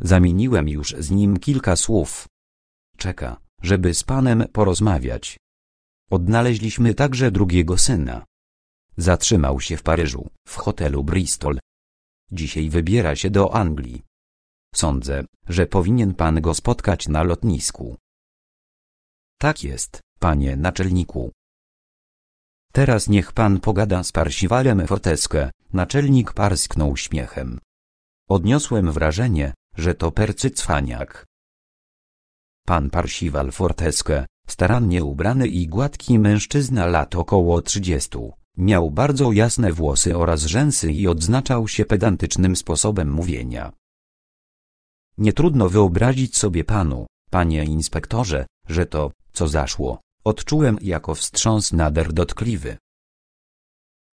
Zamieniłem już z nim kilka słów. Czeka, żeby z panem porozmawiać. Odnaleźliśmy także drugiego syna. Zatrzymał się w Paryżu, w hotelu Bristol. Dzisiaj wybiera się do Anglii. Sądzę, że powinien pan go spotkać na lotnisku. Tak jest, panie naczelniku. Teraz niech pan pogada z Parsiwalem Forteskę, naczelnik parsknął śmiechem. Odniosłem wrażenie, że to percycwaniak. Pan Parsiwal Forteske, starannie ubrany i gładki mężczyzna lat około trzydziestu, miał bardzo jasne włosy oraz rzęsy i odznaczał się pedantycznym sposobem mówienia. Nietrudno wyobrazić sobie panu, panie inspektorze, że to, co zaszło, odczułem jako wstrząs nader dotkliwy.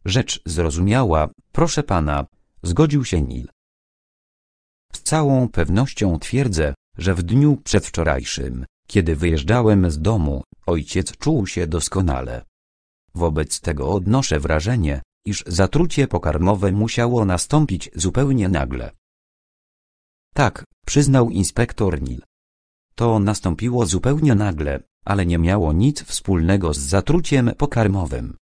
Rzecz zrozumiała, proszę pana, zgodził się Nil. Z całą pewnością twierdzę, że w dniu przedwczorajszym, kiedy wyjeżdżałem z domu, ojciec czuł się doskonale. Wobec tego odnoszę wrażenie, iż zatrucie pokarmowe musiało nastąpić zupełnie nagle. Tak, przyznał inspektor Nil. To nastąpiło zupełnie nagle, ale nie miało nic wspólnego z zatruciem pokarmowym.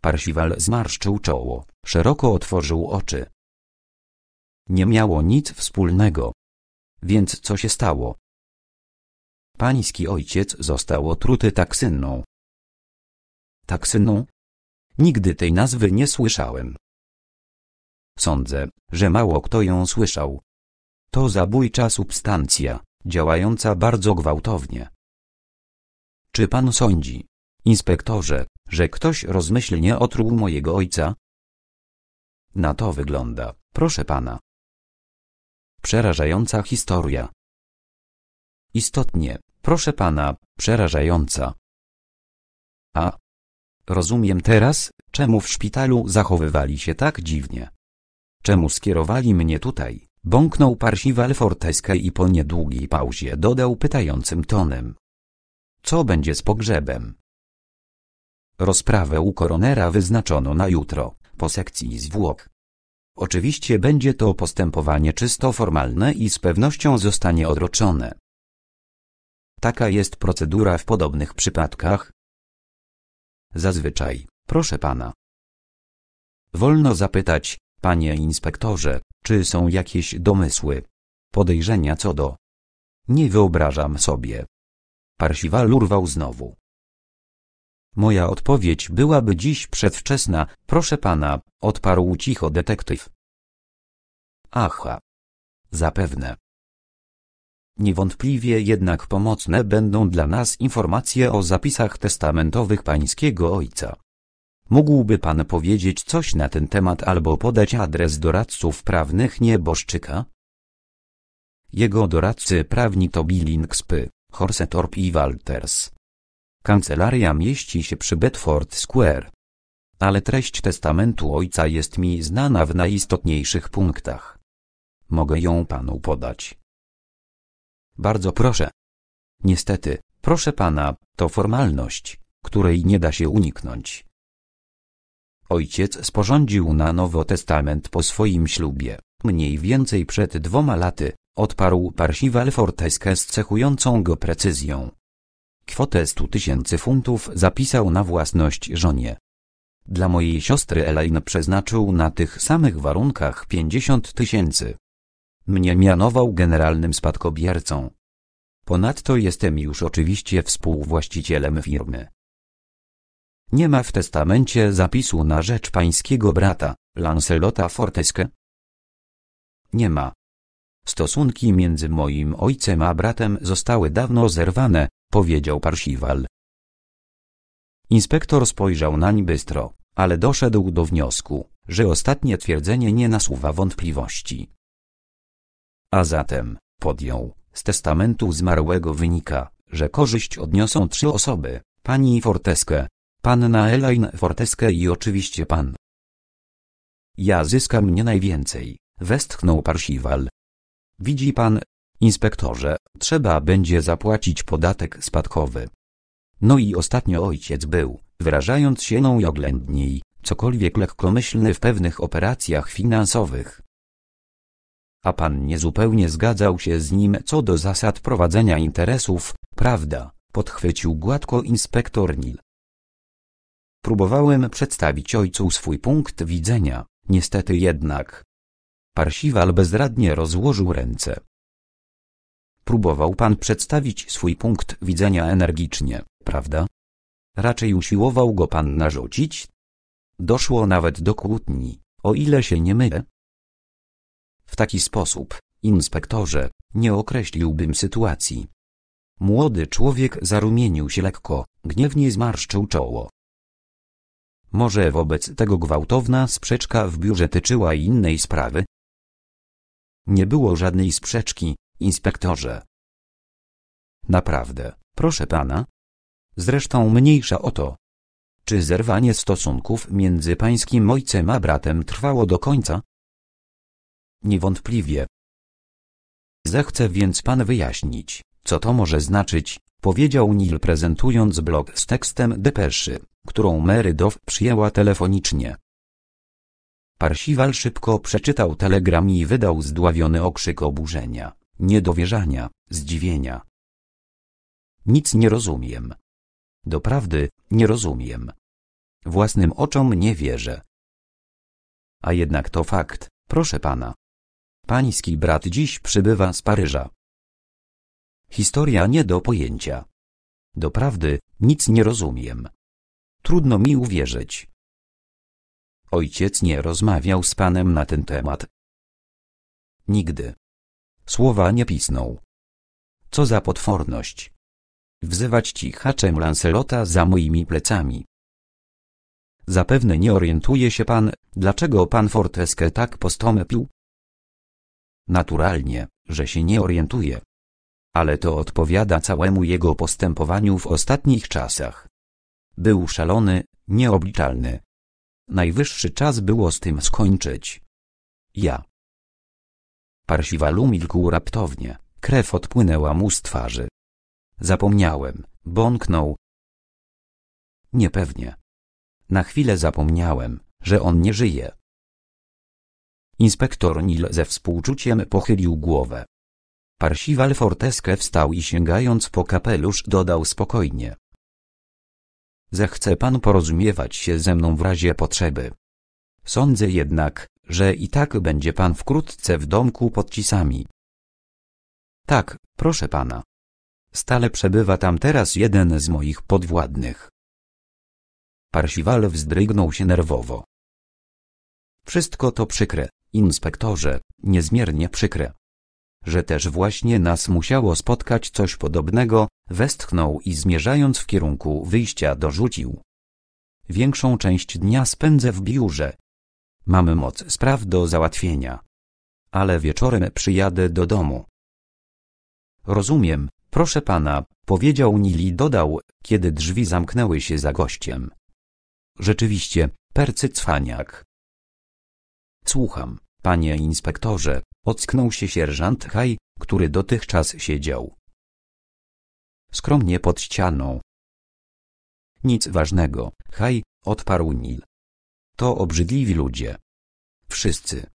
Parsiwal zmarszczył czoło, szeroko otworzył oczy, nie miało nic wspólnego. Więc co się stało? Pański ojciec został otruty taksyną. Taksyną? Nigdy tej nazwy nie słyszałem. Sądzę, że mało kto ją słyszał. To zabójcza substancja, działająca bardzo gwałtownie. Czy pan sądzi, inspektorze, że ktoś rozmyślnie otruł mojego ojca? Na to wygląda, proszę pana. Przerażająca historia. Istotnie, proszę pana, przerażająca. A. Rozumiem teraz, czemu w szpitalu zachowywali się tak dziwnie. Czemu skierowali mnie tutaj? Bąknął Parsiwal Forteskę i po niedługiej pauzie dodał pytającym tonem. Co będzie z pogrzebem? Rozprawę u koronera wyznaczono na jutro, po sekcji zwłok. Oczywiście będzie to postępowanie czysto formalne i z pewnością zostanie odroczone. Taka jest procedura w podobnych przypadkach. Zazwyczaj, proszę pana. Wolno zapytać, panie inspektorze, czy są jakieś domysły, podejrzenia co do. Nie wyobrażam sobie. Parsiwal urwał znowu. Moja odpowiedź byłaby dziś przedwczesna, proszę pana, odparł cicho detektyw. Aha. Zapewne. Niewątpliwie jednak pomocne będą dla nas informacje o zapisach testamentowych pańskiego ojca. Mógłby pan powiedzieć coś na ten temat albo podać adres doradców prawnych nieboszczyka? Jego doradcy prawni to Billingspy, Horsetorp i Walters. Kancelaria mieści się przy Bedford Square. Ale treść testamentu ojca jest mi znana w najistotniejszych punktach. Mogę ją panu podać. Bardzo proszę. Niestety, proszę pana, to formalność, której nie da się uniknąć. Ojciec sporządził na nowo testament po swoim ślubie, mniej więcej przed dwoma laty, odparł Parsival Fortesque z cechującą go precyzją. Kwotę 100 tysięcy funtów zapisał na własność żonie. Dla mojej siostry Elaine przeznaczył na tych samych warunkach 50 tysięcy. Mnie mianował generalnym spadkobiercą. Ponadto jestem już oczywiście współwłaścicielem firmy. Nie ma w testamencie zapisu na rzecz pańskiego brata, Lancelota Forteske? Nie ma. Stosunki między moim ojcem a bratem zostały dawno zerwane, powiedział Parsiwal. Inspektor spojrzał nań bystro, ale doszedł do wniosku, że ostatnie twierdzenie nie nasuwa wątpliwości. A zatem, podjął, z testamentu zmarłego wynika, że korzyść odniosą trzy osoby, pani Forteske, panna Elaine Forteske i oczywiście pan. Ja zyskam nie najwięcej, westchnął Parsiwal. Widzi pan, Inspektorze, trzeba będzie zapłacić podatek spadkowy. No i ostatnio ojciec był, wyrażając się oględniej, cokolwiek lekkomyślny w pewnych operacjach finansowych. A pan nie zupełnie zgadzał się z nim co do zasad prowadzenia interesów, prawda? podchwycił gładko inspektor Nil. Próbowałem przedstawić ojcu swój punkt widzenia, niestety jednak. Parsiwal bezradnie rozłożył ręce. Próbował pan przedstawić swój punkt widzenia energicznie, prawda? Raczej usiłował go pan narzucić? Doszło nawet do kłótni, o ile się nie mylę. W taki sposób, inspektorze, nie określiłbym sytuacji. Młody człowiek zarumienił się lekko, gniewnie zmarszczył czoło. Może wobec tego gwałtowna sprzeczka w biurze tyczyła innej sprawy? Nie było żadnej sprzeczki, inspektorze. Naprawdę, proszę pana. Zresztą mniejsza o to. Czy zerwanie stosunków między pańskim ojcem a bratem trwało do końca? Niewątpliwie. Zechce więc pan wyjaśnić, co to może znaczyć, powiedział Neil prezentując blog z tekstem depeszy, którą Mary Dow przyjęła telefonicznie. Parsiwal szybko przeczytał telegram i wydał zdławiony okrzyk oburzenia niedowierzania, zdziwienia. Nic nie rozumiem. Doprawdy nie rozumiem. Własnym oczom nie wierzę. A jednak to fakt, proszę pana. Pański brat dziś przybywa z Paryża. Historia nie do pojęcia. Doprawdy nic nie rozumiem. Trudno mi uwierzyć. Ojciec nie rozmawiał z panem na ten temat. Nigdy. Słowa nie pisnął. Co za potworność. Wzywać ci haczem Lancelota za moimi plecami. Zapewne nie orientuje się pan, dlaczego pan Forteske tak postąpił? Naturalnie, że się nie orientuje. Ale to odpowiada całemu jego postępowaniu w ostatnich czasach. Był szalony, nieobliczalny. Najwyższy czas było z tym skończyć. Ja, Parsiwal umilkł raptownie, krew odpłynęła mu z twarzy. Zapomniałem, bąknął. Niepewnie. Na chwilę zapomniałem, że on nie żyje. Inspektor Nil ze współczuciem pochylił głowę. Parsiwal Fortesque wstał i sięgając po kapelusz dodał spokojnie. Zechce pan porozumiewać się ze mną w razie potrzeby. Sądzę jednak, że i tak będzie pan wkrótce w domku pod cisami. Tak, proszę pana. Stale przebywa tam teraz jeden z moich podwładnych. Parsiwal wzdrygnął się nerwowo. Wszystko to przykre, inspektorze, niezmiernie przykre. Że też właśnie nas musiało spotkać coś podobnego, westchnął i zmierzając w kierunku wyjścia dorzucił. Większą część dnia spędzę w biurze, Mamy moc spraw do załatwienia. Ale wieczorem przyjadę do domu. Rozumiem, proszę pana, powiedział Nil i dodał, kiedy drzwi zamknęły się za gościem. Rzeczywiście, percy cwaniak. Słucham, panie inspektorze, ocknął się sierżant Haj, który dotychczas siedział. Skromnie pod ścianą. Nic ważnego, Haj, odparł Nil. To obrzydliwi ludzie. Wszyscy.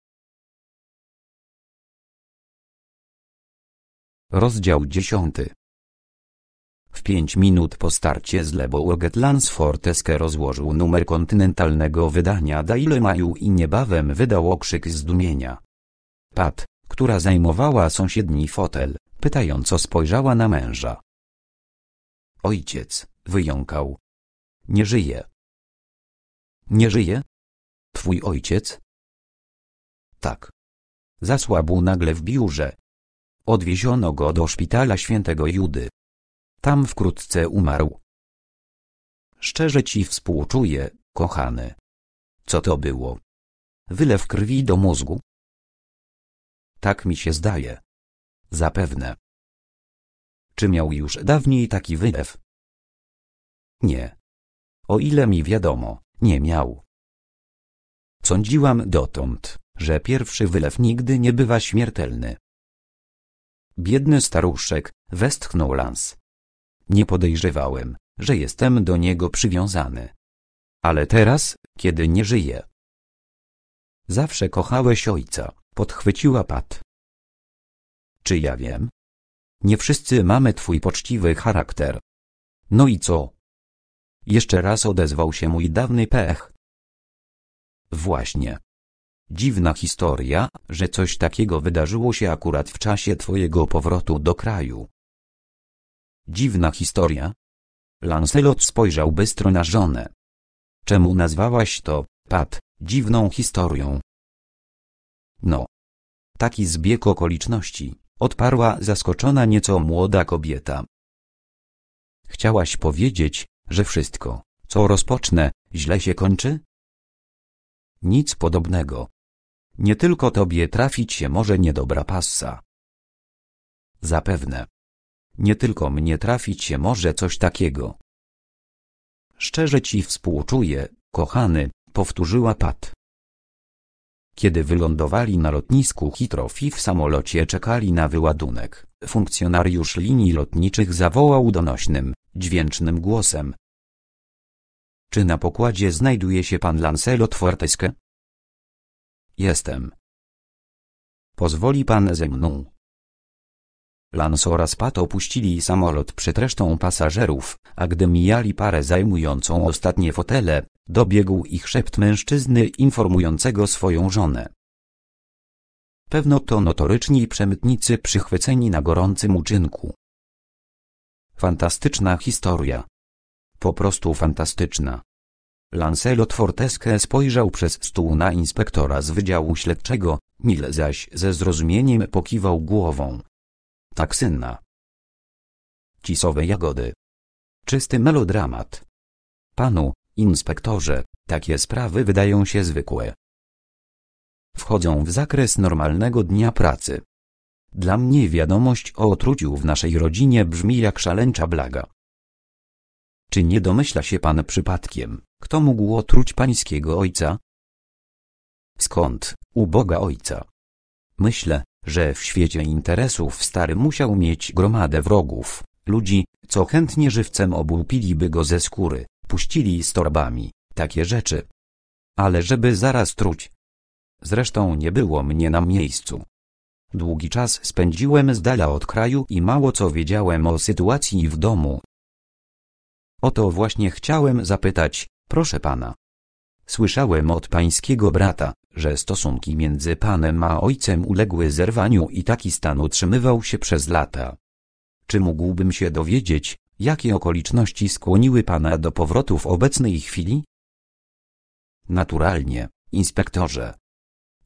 Rozdział dziesiąty. W pięć minut po starcie z Lebogetlands Forteske rozłożył numer kontynentalnego wydania Daily Maju i niebawem wydał okrzyk zdumienia. Pat, która zajmowała sąsiedni fotel, pytająco spojrzała na męża. Ojciec, wyjąkał. Nie żyje. Nie żyje? Twój ojciec? Tak. Zasłabł nagle w biurze. Odwieziono go do szpitala świętego Judy. Tam wkrótce umarł. Szczerze ci współczuję, kochany. Co to było? Wylew krwi do mózgu? Tak mi się zdaje. Zapewne. Czy miał już dawniej taki wylew? Nie. O ile mi wiadomo, nie miał. Sądziłam dotąd, że pierwszy wylew nigdy nie bywa śmiertelny. Biedny staruszek, westchnął Lans. Nie podejrzewałem, że jestem do niego przywiązany. Ale teraz, kiedy nie żyje. Zawsze kochałeś ojca, podchwyciła Pat. Czy ja wiem? Nie wszyscy mamy twój poczciwy charakter. No i co? Jeszcze raz odezwał się mój dawny pech, Właśnie. Dziwna historia, że coś takiego wydarzyło się akurat w czasie twojego powrotu do kraju. Dziwna historia? Lancelot spojrzał bystro na żonę. Czemu nazwałaś to, Pat, dziwną historią? No. Taki zbieg okoliczności, odparła zaskoczona nieco młoda kobieta. Chciałaś powiedzieć, że wszystko, co rozpocznę, źle się kończy? Nic podobnego. Nie tylko tobie trafić się może niedobra passa. Zapewne. Nie tylko mnie trafić się może coś takiego. Szczerze ci współczuję, kochany, powtórzyła Pat. Kiedy wylądowali na lotnisku Hitrofi w samolocie czekali na wyładunek, funkcjonariusz linii lotniczych zawołał donośnym, dźwięcznym głosem, czy na pokładzie znajduje się pan Lancelot Fortesque? Jestem. Pozwoli pan ze mną. Lans oraz Pat opuścili samolot przed resztą pasażerów, a gdy mijali parę zajmującą ostatnie fotele, dobiegł ich szept mężczyzny informującego swoją żonę. Pewno to notoryczni przemytnicy przychwyceni na gorącym uczynku. Fantastyczna historia. Po prostu fantastyczna. Lancelot Forteske spojrzał przez stół na inspektora z Wydziału Śledczego, mile zaś ze zrozumieniem pokiwał głową. Taksyna. Cisowe jagody. Czysty melodramat. Panu, inspektorze, takie sprawy wydają się zwykłe. Wchodzą w zakres normalnego dnia pracy. Dla mnie wiadomość o otruciu w naszej rodzinie brzmi jak szalęcza blaga. Czy nie domyśla się pan przypadkiem, kto mógł otruć pańskiego ojca? Skąd, U boga ojca? Myślę, że w świecie interesów stary musiał mieć gromadę wrogów, ludzi, co chętnie żywcem obłupiliby go ze skóry, puścili z torbami, takie rzeczy. Ale żeby zaraz truć. Zresztą nie było mnie na miejscu. Długi czas spędziłem z dala od kraju i mało co wiedziałem o sytuacji w domu, o to właśnie chciałem zapytać, proszę pana. Słyszałem od pańskiego brata, że stosunki między panem a ojcem uległy zerwaniu i taki stan utrzymywał się przez lata. Czy mógłbym się dowiedzieć, jakie okoliczności skłoniły pana do powrotu w obecnej chwili? Naturalnie, inspektorze.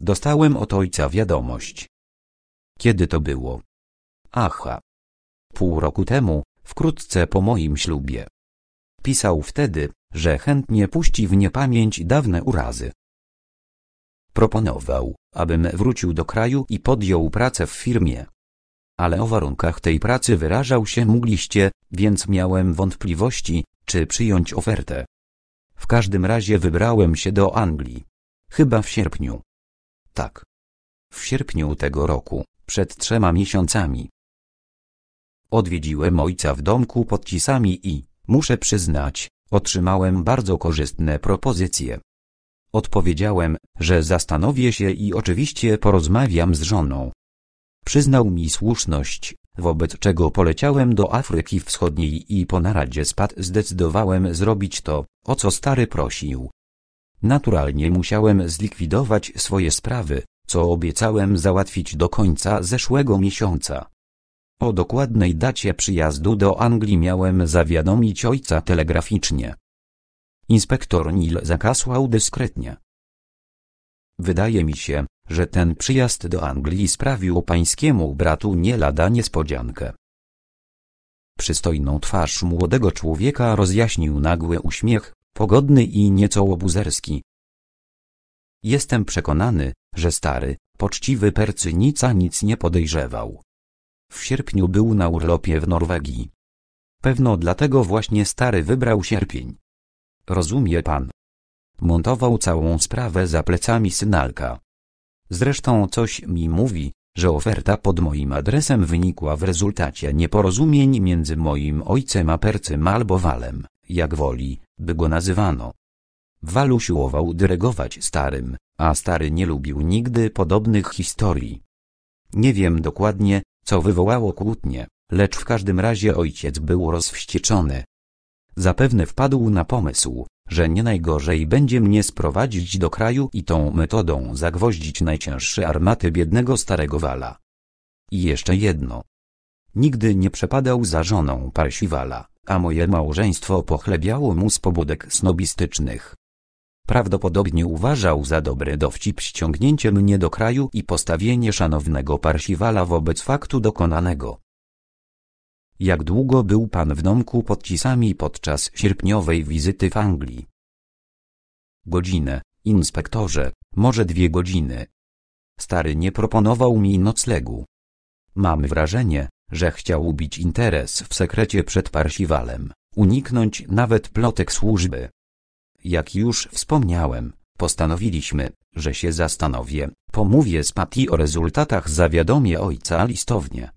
Dostałem od ojca wiadomość. Kiedy to było? Aha. Pół roku temu, wkrótce po moim ślubie. Pisał wtedy, że chętnie puści w niepamięć dawne urazy. Proponował, abym wrócił do kraju i podjął pracę w firmie. Ale o warunkach tej pracy wyrażał się mgliście, więc miałem wątpliwości, czy przyjąć ofertę. W każdym razie wybrałem się do Anglii. Chyba w sierpniu. Tak. W sierpniu tego roku, przed trzema miesiącami. Odwiedziłem ojca w domku pod Cisami i Muszę przyznać, otrzymałem bardzo korzystne propozycje. Odpowiedziałem, że zastanowię się i oczywiście porozmawiam z żoną. Przyznał mi słuszność, wobec czego poleciałem do Afryki Wschodniej i po naradzie spad zdecydowałem zrobić to, o co stary prosił. Naturalnie musiałem zlikwidować swoje sprawy, co obiecałem załatwić do końca zeszłego miesiąca. O dokładnej dacie przyjazdu do Anglii miałem zawiadomić ojca telegraficznie. Inspektor Nil zakasłał dyskretnie. Wydaje mi się, że ten przyjazd do Anglii sprawił pańskiemu bratu nie lada niespodziankę. Przystojną twarz młodego człowieka rozjaśnił nagły uśmiech, pogodny i nieco łobuzerski. Jestem przekonany, że stary, poczciwy Percynica nic nie podejrzewał. W sierpniu był na urlopie w Norwegii. Pewno dlatego właśnie stary wybrał sierpień. Rozumie pan. Montował całą sprawę za plecami synalka. Zresztą coś mi mówi, że oferta pod moim adresem wynikła w rezultacie nieporozumień między moim ojcem a Percym albo Walem, jak woli, by go nazywano. Wal usiłował dyrygować starym, a stary nie lubił nigdy podobnych historii. Nie wiem dokładnie, co wywołało kłótnie, lecz w każdym razie ojciec był rozwścieczony. Zapewne wpadł na pomysł, że nie najgorzej będzie mnie sprowadzić do kraju i tą metodą zagwoździć najcięższe armaty biednego starego wala. I jeszcze jedno. Nigdy nie przepadał za żoną Parsiwala, a moje małżeństwo pochlebiało mu z pobudek snobistycznych. Prawdopodobnie uważał za dobry dowcip ściągnięcie mnie do kraju i postawienie szanownego Parsiwala wobec faktu dokonanego. Jak długo był pan w domku pod Cisami podczas sierpniowej wizyty w Anglii? Godzinę, inspektorze, może dwie godziny. Stary nie proponował mi noclegu. Mam wrażenie, że chciał ubić interes w sekrecie przed Parsiwalem, uniknąć nawet plotek służby. Jak już wspomniałem, postanowiliśmy, że się zastanowię, pomówię z Pati o rezultatach zawiadomię ojca listownie.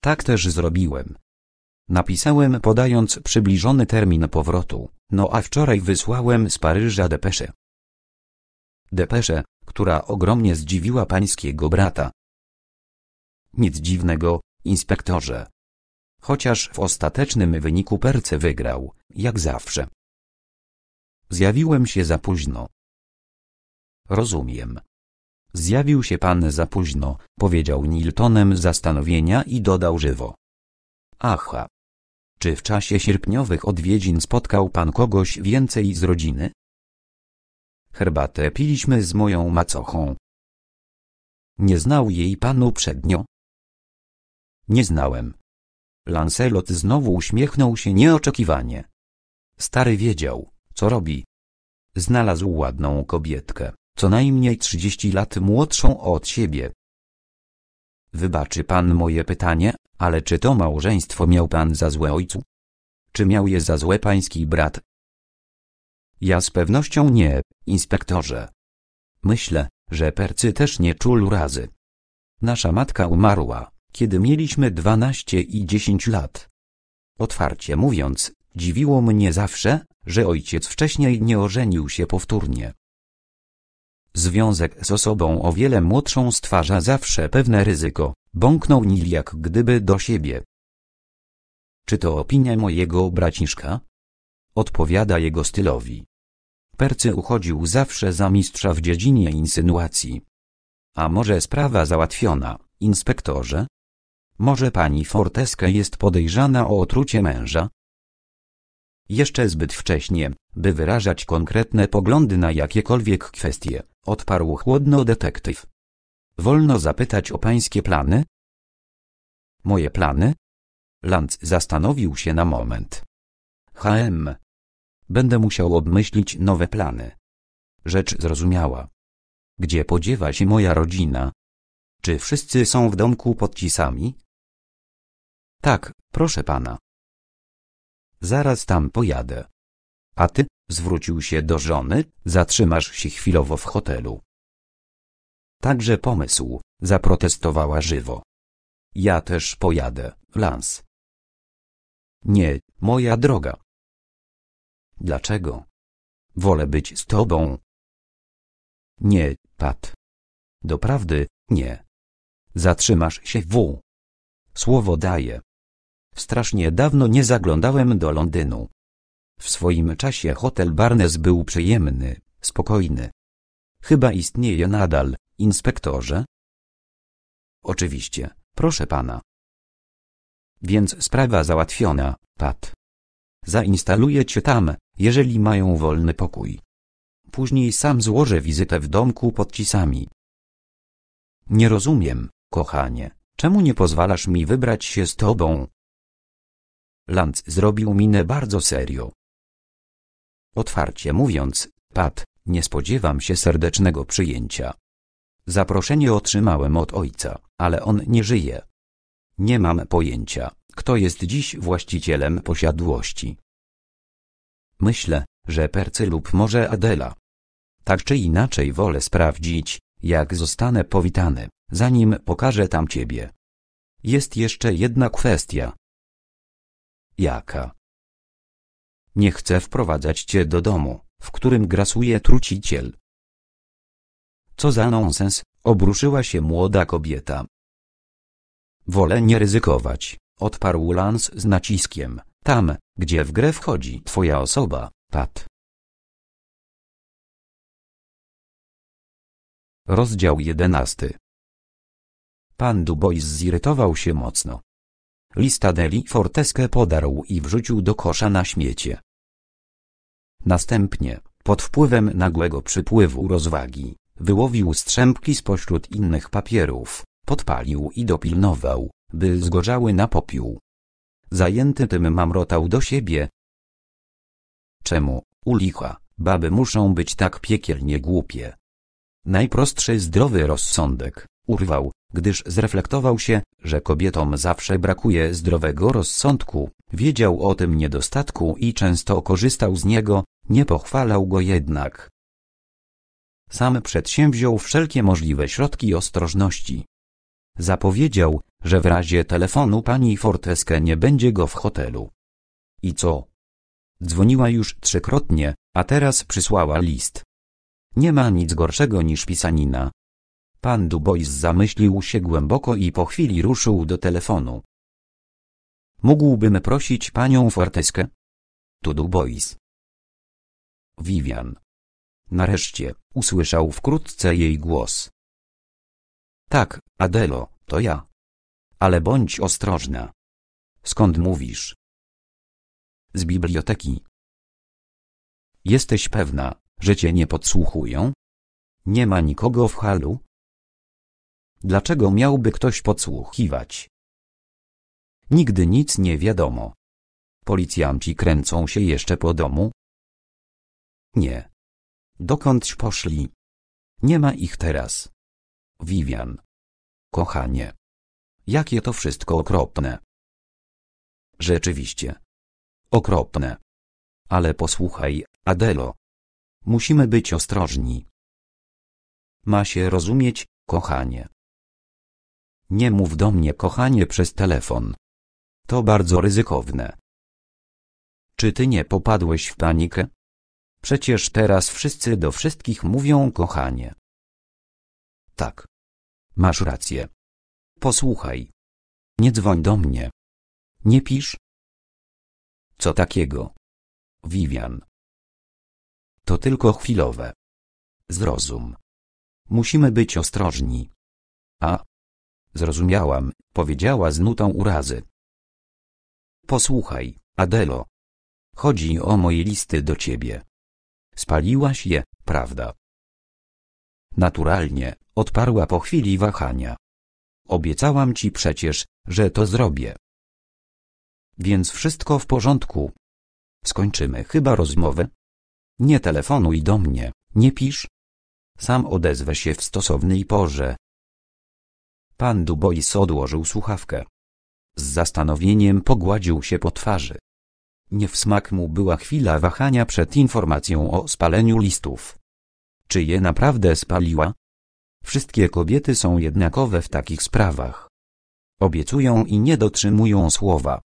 Tak też zrobiłem. Napisałem podając przybliżony termin powrotu, no a wczoraj wysłałem z Paryża depeszę. Depeszę, która ogromnie zdziwiła pańskiego brata. Nic dziwnego, inspektorze. Chociaż w ostatecznym wyniku Perce wygrał, jak zawsze. Zjawiłem się za późno. Rozumiem. Zjawił się pan za późno, powiedział Niltonem zastanowienia i dodał żywo. Aha. Czy w czasie sierpniowych odwiedzin spotkał pan kogoś więcej z rodziny? Herbatę piliśmy z moją macochą. Nie znał jej panu przednio? Nie znałem. Lancelot znowu uśmiechnął się nieoczekiwanie. Stary wiedział. Co robi? Znalazł ładną kobietkę, co najmniej 30 lat młodszą od siebie. Wybaczy pan moje pytanie, ale czy to małżeństwo miał pan za złe ojcu? Czy miał je za złe pański brat? Ja z pewnością nie, inspektorze. Myślę, że Percy też nie czuł razy. Nasza matka umarła, kiedy mieliśmy 12 i 10 lat. Otwarcie mówiąc, dziwiło mnie zawsze, że ojciec wcześniej nie ożenił się powtórnie. Związek z osobą o wiele młodszą stwarza zawsze pewne ryzyko, bąknął Nil jak gdyby do siebie. Czy to opinia mojego braciszka? Odpowiada jego stylowi. Percy uchodził zawsze za mistrza w dziedzinie insynuacji. A może sprawa załatwiona, inspektorze? Może pani Forteska jest podejrzana o otrucie męża? Jeszcze zbyt wcześnie, by wyrażać konkretne poglądy na jakiekolwiek kwestie, odparł chłodno detektyw. Wolno zapytać o pańskie plany? Moje plany? Lance zastanowił się na moment. HM. Będę musiał obmyślić nowe plany. Rzecz zrozumiała. Gdzie podziewa się moja rodzina? Czy wszyscy są w domku pod cisami? Tak, proszę pana. Zaraz tam pojadę. A ty, zwrócił się do żony, zatrzymasz się chwilowo w hotelu. Także pomysł, zaprotestowała żywo. Ja też pojadę, Lance. Nie, moja droga. Dlaczego? Wolę być z tobą. Nie, Pat. Doprawdy, nie. Zatrzymasz się w. Słowo daję. Strasznie dawno nie zaglądałem do Londynu. W swoim czasie hotel Barnes był przyjemny, spokojny. Chyba istnieje nadal, inspektorze? Oczywiście, proszę pana. Więc sprawa załatwiona, Pat. Zainstaluję cię tam, jeżeli mają wolny pokój. Później sam złożę wizytę w domku pod cisami. Nie rozumiem, kochanie, czemu nie pozwalasz mi wybrać się z tobą, Lanc zrobił minę bardzo serio. Otwarcie mówiąc, Pat, nie spodziewam się serdecznego przyjęcia. Zaproszenie otrzymałem od ojca, ale on nie żyje. Nie mam pojęcia, kto jest dziś właścicielem posiadłości. Myślę, że Percy lub może Adela. Tak czy inaczej wolę sprawdzić, jak zostanę powitany, zanim pokażę tam ciebie. Jest jeszcze jedna kwestia, jaka. Nie chcę wprowadzać cię do domu, w którym grasuje truciciel. Co za nonsens, obruszyła się młoda kobieta. Wolę nie ryzykować, odparł Lans z naciskiem, tam, gdzie w grę wchodzi twoja osoba, Pat. Rozdział jedenasty. Pan Dubois zirytował się mocno, Lista Forteskę podarł i wrzucił do kosza na śmiecie. Następnie, pod wpływem nagłego przypływu rozwagi, wyłowił strzępki spośród innych papierów, podpalił i dopilnował, by zgorzały na popiół. Zajęty tym mamrotał do siebie. Czemu, ulicha, baby muszą być tak piekielnie głupie? Najprostszy zdrowy rozsądek, urwał, gdyż zreflektował się, że kobietom zawsze brakuje zdrowego rozsądku, wiedział o tym niedostatku i często korzystał z niego, nie pochwalał go jednak. Sam przedsięwziął wszelkie możliwe środki ostrożności. Zapowiedział, że w razie telefonu pani Forteske nie będzie go w hotelu. I co? Dzwoniła już trzykrotnie, a teraz przysłała list. Nie ma nic gorszego niż pisanina, Pan Dubois zamyślił się głęboko i po chwili ruszył do telefonu. Mógłbym prosić panią Forteskę? To Dubois. Vivian. Nareszcie, usłyszał wkrótce jej głos. Tak, Adelo, to ja. Ale bądź ostrożna. Skąd mówisz? Z biblioteki. Jesteś pewna, że cię nie podsłuchują? Nie ma nikogo w halu? Dlaczego miałby ktoś podsłuchiwać? Nigdy nic nie wiadomo. Policjanci kręcą się jeszcze po domu? Nie. Dokądś poszli? Nie ma ich teraz. Vivian. Kochanie. Jakie to wszystko okropne. Rzeczywiście. Okropne. Ale posłuchaj, Adelo. Musimy być ostrożni. Ma się rozumieć, kochanie. Nie mów do mnie kochanie przez telefon. To bardzo ryzykowne. Czy ty nie popadłeś w panikę? Przecież teraz wszyscy do wszystkich mówią kochanie. Tak. Masz rację. Posłuchaj. Nie dzwoń do mnie. Nie pisz? Co takiego? Vivian. To tylko chwilowe. Zrozum. Musimy być ostrożni. A Zrozumiałam, powiedziała z nutą urazy. Posłuchaj, Adelo. Chodzi o moje listy do ciebie. Spaliłaś je, prawda? Naturalnie, odparła po chwili wahania. Obiecałam ci przecież, że to zrobię. Więc wszystko w porządku. Skończymy chyba rozmowę? Nie telefonuj do mnie, nie pisz. Sam odezwę się w stosownej porze, Pan Dubois odłożył słuchawkę. Z zastanowieniem pogładził się po twarzy. Nie w smak mu była chwila wahania przed informacją o spaleniu listów. Czy je naprawdę spaliła? Wszystkie kobiety są jednakowe w takich sprawach. Obiecują i nie dotrzymują słowa.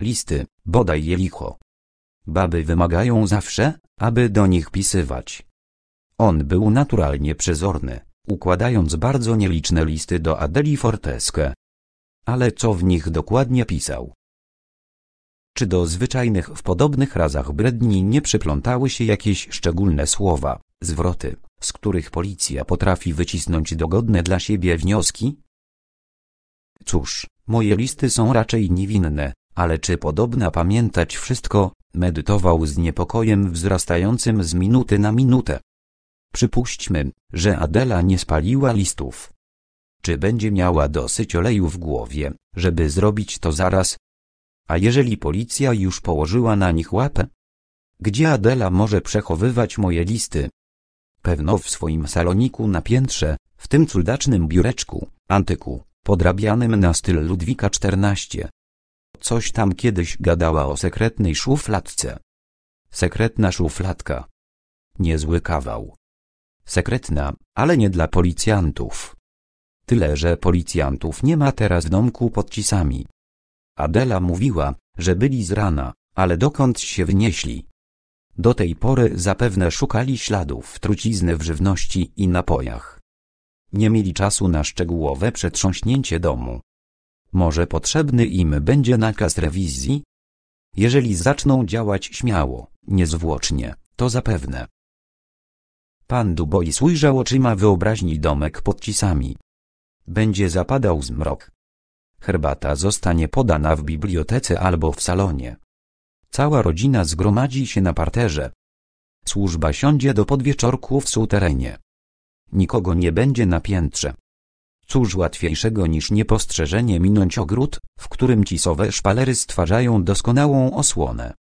Listy, bodaj je licho. Baby wymagają zawsze, aby do nich pisywać. On był naturalnie przezorny układając bardzo nieliczne listy do Adeli Forteske. Ale co w nich dokładnie pisał? Czy do zwyczajnych w podobnych razach bredni nie przyplątały się jakieś szczególne słowa, zwroty, z których policja potrafi wycisnąć dogodne dla siebie wnioski? Cóż, moje listy są raczej niewinne, ale czy podobna pamiętać wszystko, medytował z niepokojem wzrastającym z minuty na minutę. Przypuśćmy, że Adela nie spaliła listów. Czy będzie miała dosyć oleju w głowie, żeby zrobić to zaraz? A jeżeli policja już położyła na nich łapę? Gdzie Adela może przechowywać moje listy? Pewno w swoim saloniku na piętrze, w tym cudacznym biureczku, antyku, podrabianym na styl Ludwika XIV. Coś tam kiedyś gadała o sekretnej szufladce. Sekretna szufladka. Niezły kawał. Sekretna, ale nie dla policjantów. Tyle, że policjantów nie ma teraz w domku pod Adela mówiła, że byli z rana, ale dokąd się wnieśli? Do tej pory zapewne szukali śladów trucizny w żywności i napojach. Nie mieli czasu na szczegółowe przetrząśnięcie domu. Może potrzebny im będzie nakaz rewizji? Jeżeli zaczną działać śmiało, niezwłocznie, to zapewne Pan Duboj ujrzał oczyma wyobraźni domek pod cisami. Będzie zapadał zmrok. Herbata zostanie podana w bibliotece albo w salonie. Cała rodzina zgromadzi się na parterze. Służba siądzie do podwieczorku w suterenie. Nikogo nie będzie na piętrze. Cóż łatwiejszego niż niepostrzeżenie minąć ogród, w którym cisowe szpalery stwarzają doskonałą osłonę.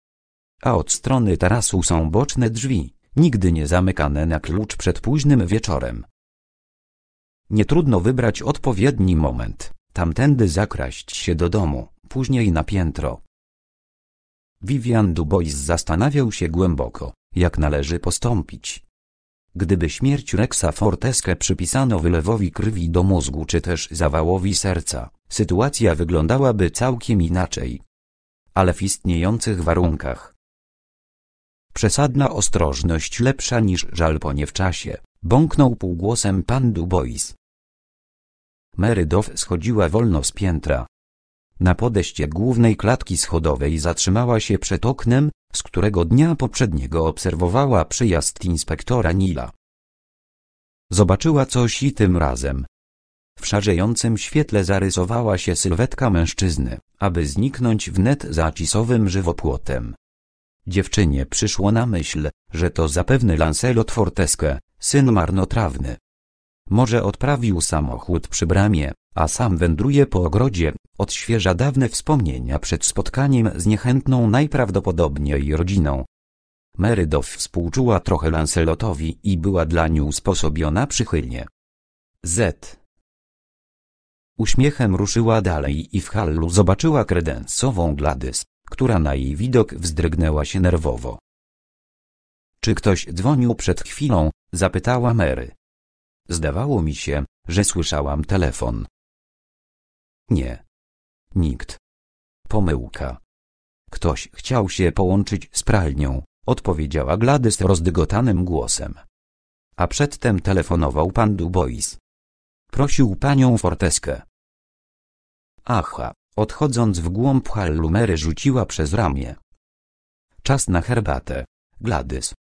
A od strony tarasu są boczne drzwi nigdy nie zamykane na klucz przed późnym wieczorem. Nie trudno wybrać odpowiedni moment, tamtędy zakraść się do domu, później na piętro. Vivian Dubois zastanawiał się głęboko, jak należy postąpić. Gdyby śmierć Rexa Forteske przypisano wylewowi krwi do mózgu czy też zawałowi serca, sytuacja wyglądałaby całkiem inaczej. Ale w istniejących warunkach, Przesadna ostrożność lepsza niż żal po nie w czasie, bąknął półgłosem pan Dubois. Merydow schodziła wolno z piętra. Na podejście głównej klatki schodowej zatrzymała się przed oknem, z którego dnia poprzedniego obserwowała przyjazd inspektora Nila. Zobaczyła coś i tym razem. W szarzejącym świetle zarysowała się sylwetka mężczyzny, aby zniknąć wnet za cisowym żywopłotem. Dziewczynie przyszło na myśl, że to zapewne Lancelot Fortesque, syn marnotrawny. Może odprawił samochód przy bramie, a sam wędruje po ogrodzie, odświeża dawne wspomnienia przed spotkaniem z niechętną najprawdopodobniej rodziną. Merydow współczuła trochę Lancelotowi i była dla niej usposobiona przychylnie. Z. Uśmiechem ruszyła dalej i w hallu zobaczyła kredensową Gladys która na jej widok wzdrygnęła się nerwowo. Czy ktoś dzwonił przed chwilą? zapytała Mary. Zdawało mi się, że słyszałam telefon. Nie. Nikt. Pomyłka. Ktoś chciał się połączyć z pralnią, odpowiedziała Gladys rozdygotanym głosem. A przedtem telefonował pan Dubois. Prosił panią Forteskę. Aha. Odchodząc w głąb hallu Mary rzuciła przez ramię. Czas na herbatę. Gladys.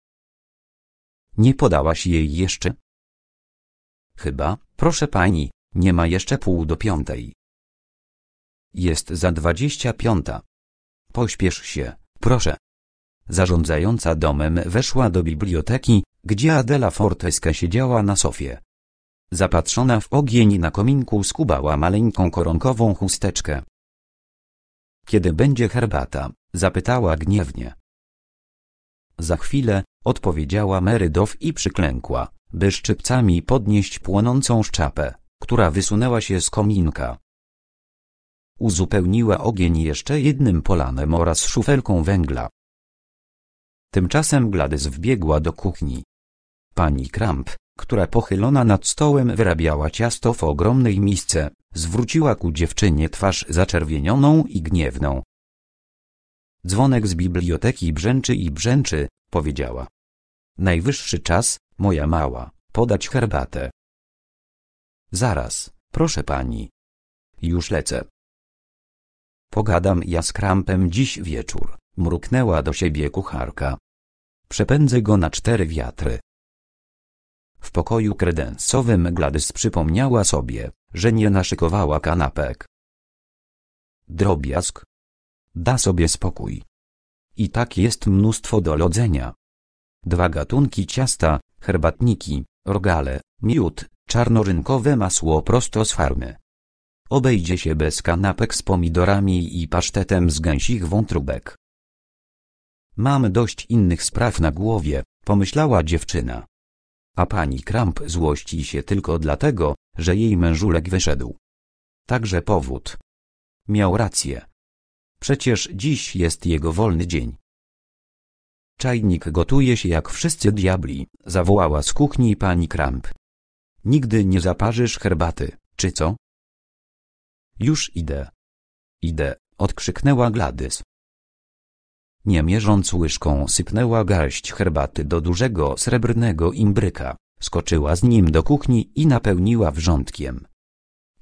Nie podałaś jej jeszcze? Chyba, proszę pani, nie ma jeszcze pół do piątej. Jest za dwadzieścia piąta. Pośpiesz się, proszę. Zarządzająca domem weszła do biblioteki, gdzie Adela Forteska siedziała na sofie. Zapatrzona w ogień na kominku skubała maleńką koronkową chusteczkę. Kiedy będzie herbata? zapytała gniewnie. Za chwilę, odpowiedziała Merydow i przyklękła, by szczypcami podnieść płonącą szczapę, która wysunęła się z kominka. Uzupełniła ogień jeszcze jednym polanem oraz szufelką węgla. Tymczasem Gladys wbiegła do kuchni. Pani Kramp, która pochylona nad stołem wyrabiała ciasto w ogromnej misce, zwróciła ku dziewczynie twarz zaczerwienioną i gniewną. Dzwonek z biblioteki brzęczy i brzęczy, powiedziała. Najwyższy czas, moja mała, podać herbatę. Zaraz, proszę pani. Już lecę. Pogadam ja z krampem dziś wieczór, mruknęła do siebie kucharka. Przepędzę go na cztery wiatry. W pokoju kredensowym Gladys przypomniała sobie, że nie naszykowała kanapek. Drobiazg. Da sobie spokój. I tak jest mnóstwo do lodzenia. Dwa gatunki ciasta, herbatniki, rogale, miód, czarnorynkowe masło prosto z farmy. Obejdzie się bez kanapek z pomidorami i pasztetem z gęsich wątróbek. Mam dość innych spraw na głowie, pomyślała dziewczyna a pani Kramp złości się tylko dlatego, że jej mężulek wyszedł. Także powód. Miał rację. Przecież dziś jest jego wolny dzień. Czajnik gotuje się jak wszyscy diabli, zawołała z kuchni pani Kramp. Nigdy nie zaparzysz herbaty, czy co? Już idę. Idę, odkrzyknęła Gladys. Nie mierząc łyżką sypnęła garść herbaty do dużego srebrnego imbryka, skoczyła z nim do kuchni i napełniła wrzątkiem.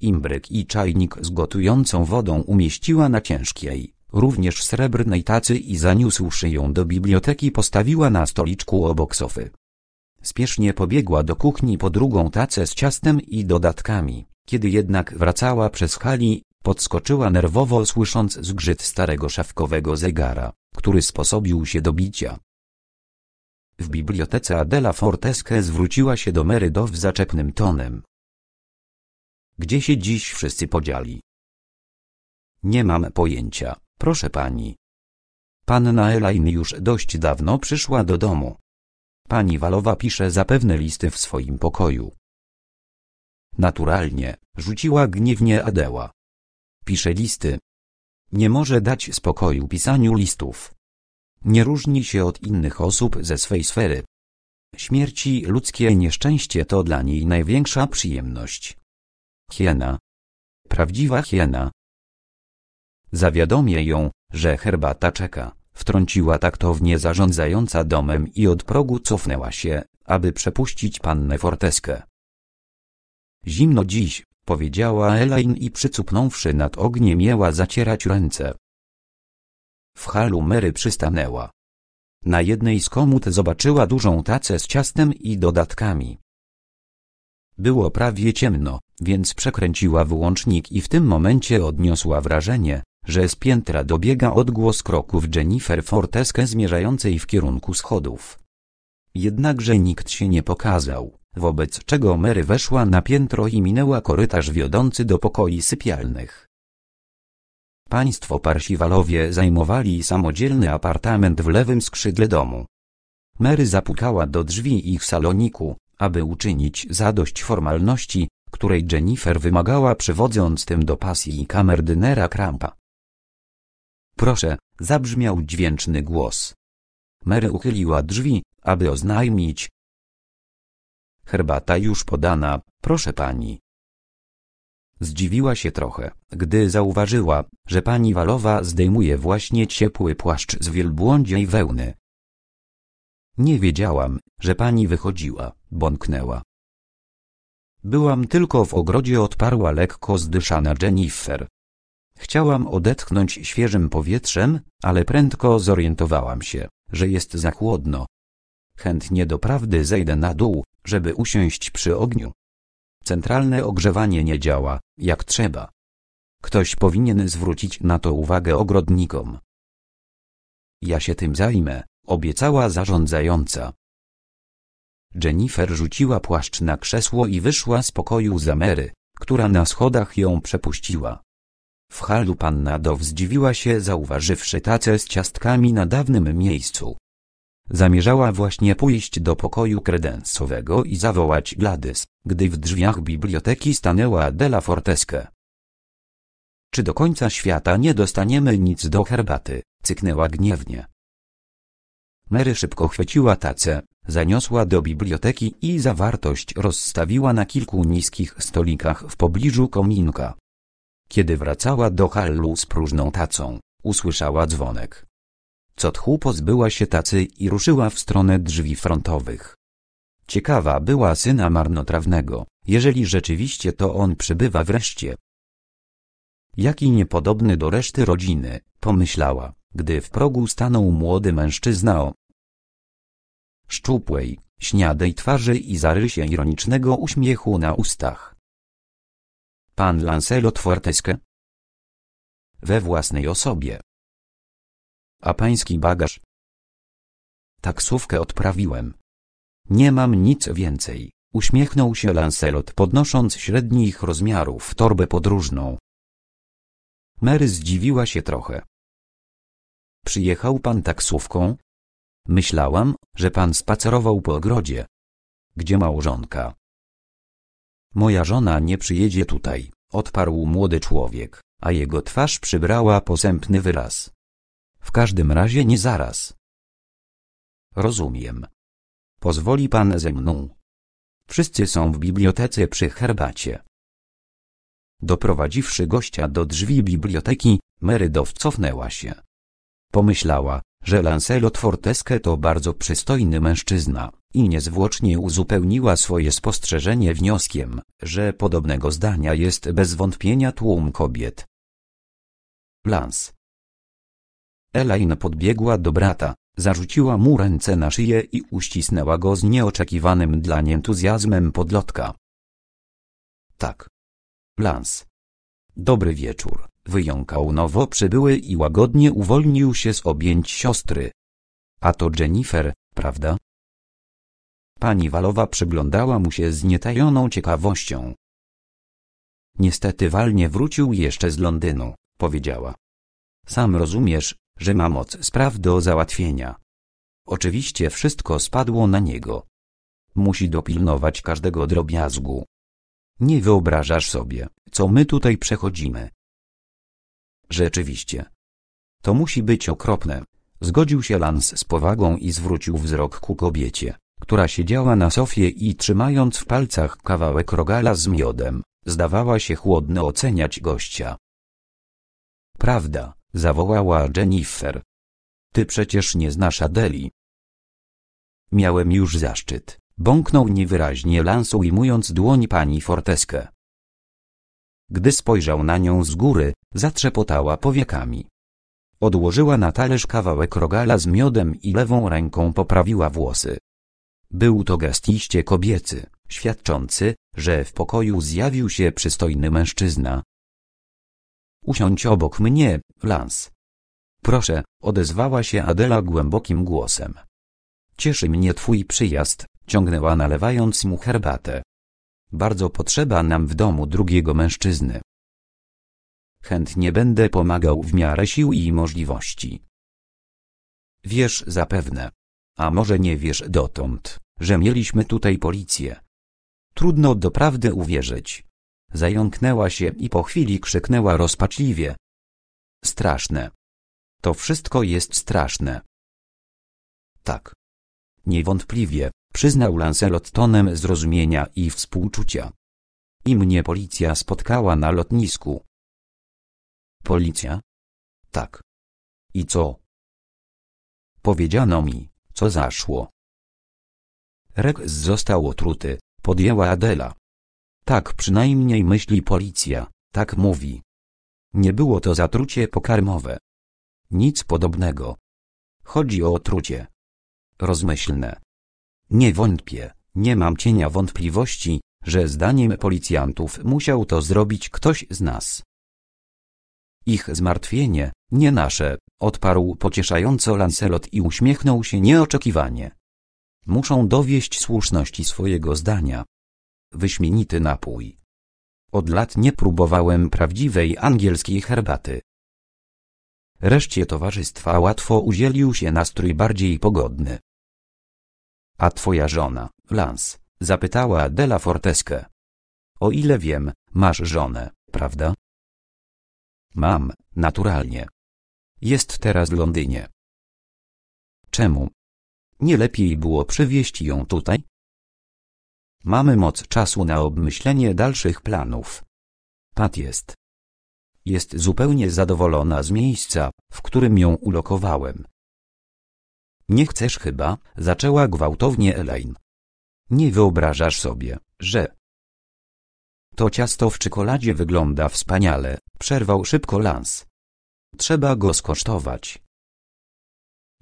Imbryk i czajnik z gotującą wodą umieściła na ciężkiej, również srebrnej tacy i zaniósłszy ją do biblioteki postawiła na stoliczku obok sofy. Spiesznie pobiegła do kuchni po drugą tacę z ciastem i dodatkami. Kiedy jednak wracała przez hali, podskoczyła nerwowo słysząc zgrzyt starego szafkowego zegara który sposobił się do bicia. W bibliotece Adela Forteske zwróciła się do Merydow zaczepnym tonem. Gdzie się dziś wszyscy podzieli? Nie mam pojęcia, proszę pani. Panna Elaine już dość dawno przyszła do domu. Pani Walowa pisze zapewne listy w swoim pokoju. Naturalnie, rzuciła gniewnie Adela. Pisze listy, nie może dać spokoju pisaniu listów. Nie różni się od innych osób ze swej sfery. Śmierci ludzkie nieszczęście to dla niej największa przyjemność. Hiena. Prawdziwa hiena. Zawiadomię ją, że herbata czeka, wtrąciła taktownie zarządzająca domem i od progu cofnęła się, aby przepuścić pannę Forteskę. Zimno dziś, powiedziała Elaine i przycupnąwszy nad ogniem miała zacierać ręce. W halu Mary przystanęła. Na jednej z komut zobaczyła dużą tacę z ciastem i dodatkami. Było prawie ciemno, więc przekręciła wyłącznik i w tym momencie odniosła wrażenie, że z piętra dobiega odgłos kroków Jennifer Forteske zmierzającej w kierunku schodów. Jednakże nikt się nie pokazał wobec czego Mary weszła na piętro i minęła korytarz wiodący do pokoi sypialnych. Państwo Parsiwalowie zajmowali samodzielny apartament w lewym skrzydle domu. Mary zapukała do drzwi ich saloniku, aby uczynić zadość formalności, której Jennifer wymagała przywodząc tym do pasji kamerdynera Krampa. Proszę, zabrzmiał dźwięczny głos. Mary uchyliła drzwi, aby oznajmić, Herbata już podana, proszę pani. Zdziwiła się trochę, gdy zauważyła, że pani Walowa zdejmuje właśnie ciepły płaszcz z wielbłądziej wełny. Nie wiedziałam, że pani wychodziła, bąknęła. Byłam tylko w ogrodzie odparła lekko zdyszana Jennifer. Chciałam odetchnąć świeżym powietrzem, ale prędko zorientowałam się, że jest za chłodno. Chętnie doprawdy zejdę na dół, żeby usiąść przy ogniu. Centralne ogrzewanie nie działa, jak trzeba. Ktoś powinien zwrócić na to uwagę ogrodnikom. Ja się tym zajmę, obiecała zarządzająca. Jennifer rzuciła płaszcz na krzesło i wyszła z pokoju za Mary, która na schodach ją przepuściła. W halu panna Dow zdziwiła się zauważywszy tacę z ciastkami na dawnym miejscu. Zamierzała właśnie pójść do pokoju kredensowego i zawołać Gladys, gdy w drzwiach biblioteki stanęła Della Forteske. Czy do końca świata nie dostaniemy nic do herbaty? cyknęła gniewnie. Mary szybko chwyciła tacę, zaniosła do biblioteki i zawartość rozstawiła na kilku niskich stolikach w pobliżu kominka. Kiedy wracała do hallu z próżną tacą, usłyszała dzwonek. Co tchu pozbyła się tacy i ruszyła w stronę drzwi frontowych. Ciekawa była syna marnotrawnego, jeżeli rzeczywiście to on przybywa wreszcie. Jaki niepodobny do reszty rodziny, pomyślała, gdy w progu stanął młody mężczyzna o szczupłej, śniadej twarzy i zarysie ironicznego uśmiechu na ustach. Pan Lancelot Fortesque? We własnej osobie. A pański bagaż? Taksówkę odprawiłem. Nie mam nic więcej, uśmiechnął się Lancelot podnosząc średnich rozmiarów torbę podróżną. Mary zdziwiła się trochę. Przyjechał pan taksówką? Myślałam, że pan spacerował po ogrodzie. Gdzie małżonka? Moja żona nie przyjedzie tutaj, odparł młody człowiek, a jego twarz przybrała posępny wyraz. W każdym razie nie zaraz. Rozumiem. Pozwoli pan ze mną. Wszyscy są w bibliotece przy herbacie. Doprowadziwszy gościa do drzwi biblioteki, Merydow cofnęła się. Pomyślała, że Lancelot Fortesque to bardzo przystojny mężczyzna i niezwłocznie uzupełniła swoje spostrzeżenie wnioskiem, że podobnego zdania jest bez wątpienia tłum kobiet. Lans, Elaine podbiegła do brata, zarzuciła mu ręce na szyję i uścisnęła go z nieoczekiwanym dla niej entuzjazmem podlotka. Tak. Lans. Dobry wieczór, wyjąkał nowo przybyły i łagodnie uwolnił się z objęć siostry. A to Jennifer, prawda? Pani Walowa przyglądała mu się z nietajoną ciekawością. Niestety Wal nie wrócił jeszcze z Londynu, powiedziała. Sam rozumiesz, że ma moc spraw do załatwienia. Oczywiście wszystko spadło na niego. Musi dopilnować każdego drobiazgu. Nie wyobrażasz sobie, co my tutaj przechodzimy. Rzeczywiście. To musi być okropne. Zgodził się Lans z powagą i zwrócił wzrok ku kobiecie, która siedziała na sofie i trzymając w palcach kawałek rogala z miodem, zdawała się chłodno oceniać gościa. Prawda, zawołała Jennifer. Ty przecież nie znasz Adeli. Miałem już zaszczyt, bąknął niewyraźnie Lance ujmując dłoń pani Forteskę. Gdy spojrzał na nią z góry, zatrzepotała powiekami. Odłożyła na talerz kawałek rogala z miodem i lewą ręką poprawiła włosy. Był to gest iście kobiecy, świadczący, że w pokoju zjawił się przystojny mężczyzna, Usiądź obok mnie, Lance. Proszę, odezwała się Adela głębokim głosem. Cieszy mnie twój przyjazd, ciągnęła nalewając mu herbatę. Bardzo potrzeba nam w domu drugiego mężczyzny. Chętnie będę pomagał w miarę sił i możliwości. Wiesz zapewne. A może nie wiesz dotąd, że mieliśmy tutaj policję. Trudno doprawdy uwierzyć, Zająknęła się i po chwili krzyknęła rozpaczliwie. Straszne. To wszystko jest straszne. Tak. Niewątpliwie, przyznał Lancelot tonem zrozumienia i współczucia. I mnie policja spotkała na lotnisku. Policja? Tak. I co? Powiedziano mi, co zaszło. Rex został otruty, podjęła Adela. Tak przynajmniej myśli policja, tak mówi. Nie było to zatrucie pokarmowe. Nic podobnego. Chodzi o otrucie. Rozmyślne. Nie wątpię, nie mam cienia wątpliwości, że zdaniem policjantów musiał to zrobić ktoś z nas. Ich zmartwienie, nie nasze, odparł pocieszająco Lancelot i uśmiechnął się nieoczekiwanie. Muszą dowieść słuszności swojego zdania, wyśmienity napój. Od lat nie próbowałem prawdziwej angielskiej herbaty. Reszcie towarzystwa łatwo udzielił się nastrój bardziej pogodny. A twoja żona, Lance, zapytała Della Forteskę. O ile wiem, masz żonę, prawda? Mam, naturalnie. Jest teraz w Londynie. Czemu? Nie lepiej było przywieźć ją tutaj? Mamy moc czasu na obmyślenie dalszych planów. Pat jest. Jest zupełnie zadowolona z miejsca, w którym ją ulokowałem. Nie chcesz chyba, zaczęła gwałtownie Elaine. Nie wyobrażasz sobie, że... To ciasto w czekoladzie wygląda wspaniale, przerwał szybko Lans. Trzeba go skosztować.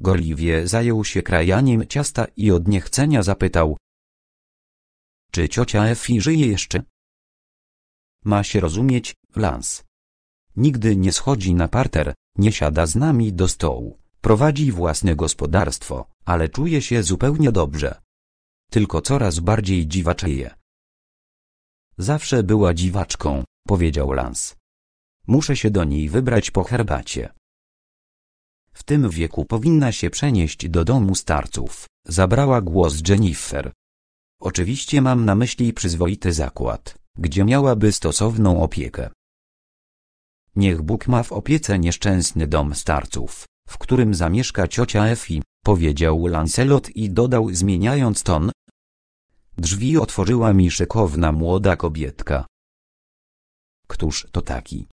Gorliwie zajął się krajaniem ciasta i od niechcenia zapytał, czy ciocia Efi żyje jeszcze? Ma się rozumieć, Lans. Nigdy nie schodzi na parter, nie siada z nami do stołu, prowadzi własne gospodarstwo, ale czuje się zupełnie dobrze. Tylko coraz bardziej dziwaczeje. Zawsze była dziwaczką, powiedział Lans. Muszę się do niej wybrać po herbacie. W tym wieku powinna się przenieść do domu starców, zabrała głos Jennifer. Oczywiście mam na myśli przyzwoity zakład, gdzie miałaby stosowną opiekę. Niech Bóg ma w opiece nieszczęsny dom starców, w którym zamieszka ciocia Efi, powiedział Lancelot i dodał zmieniając ton. Drzwi otworzyła mi szykowna młoda kobietka. Któż to taki?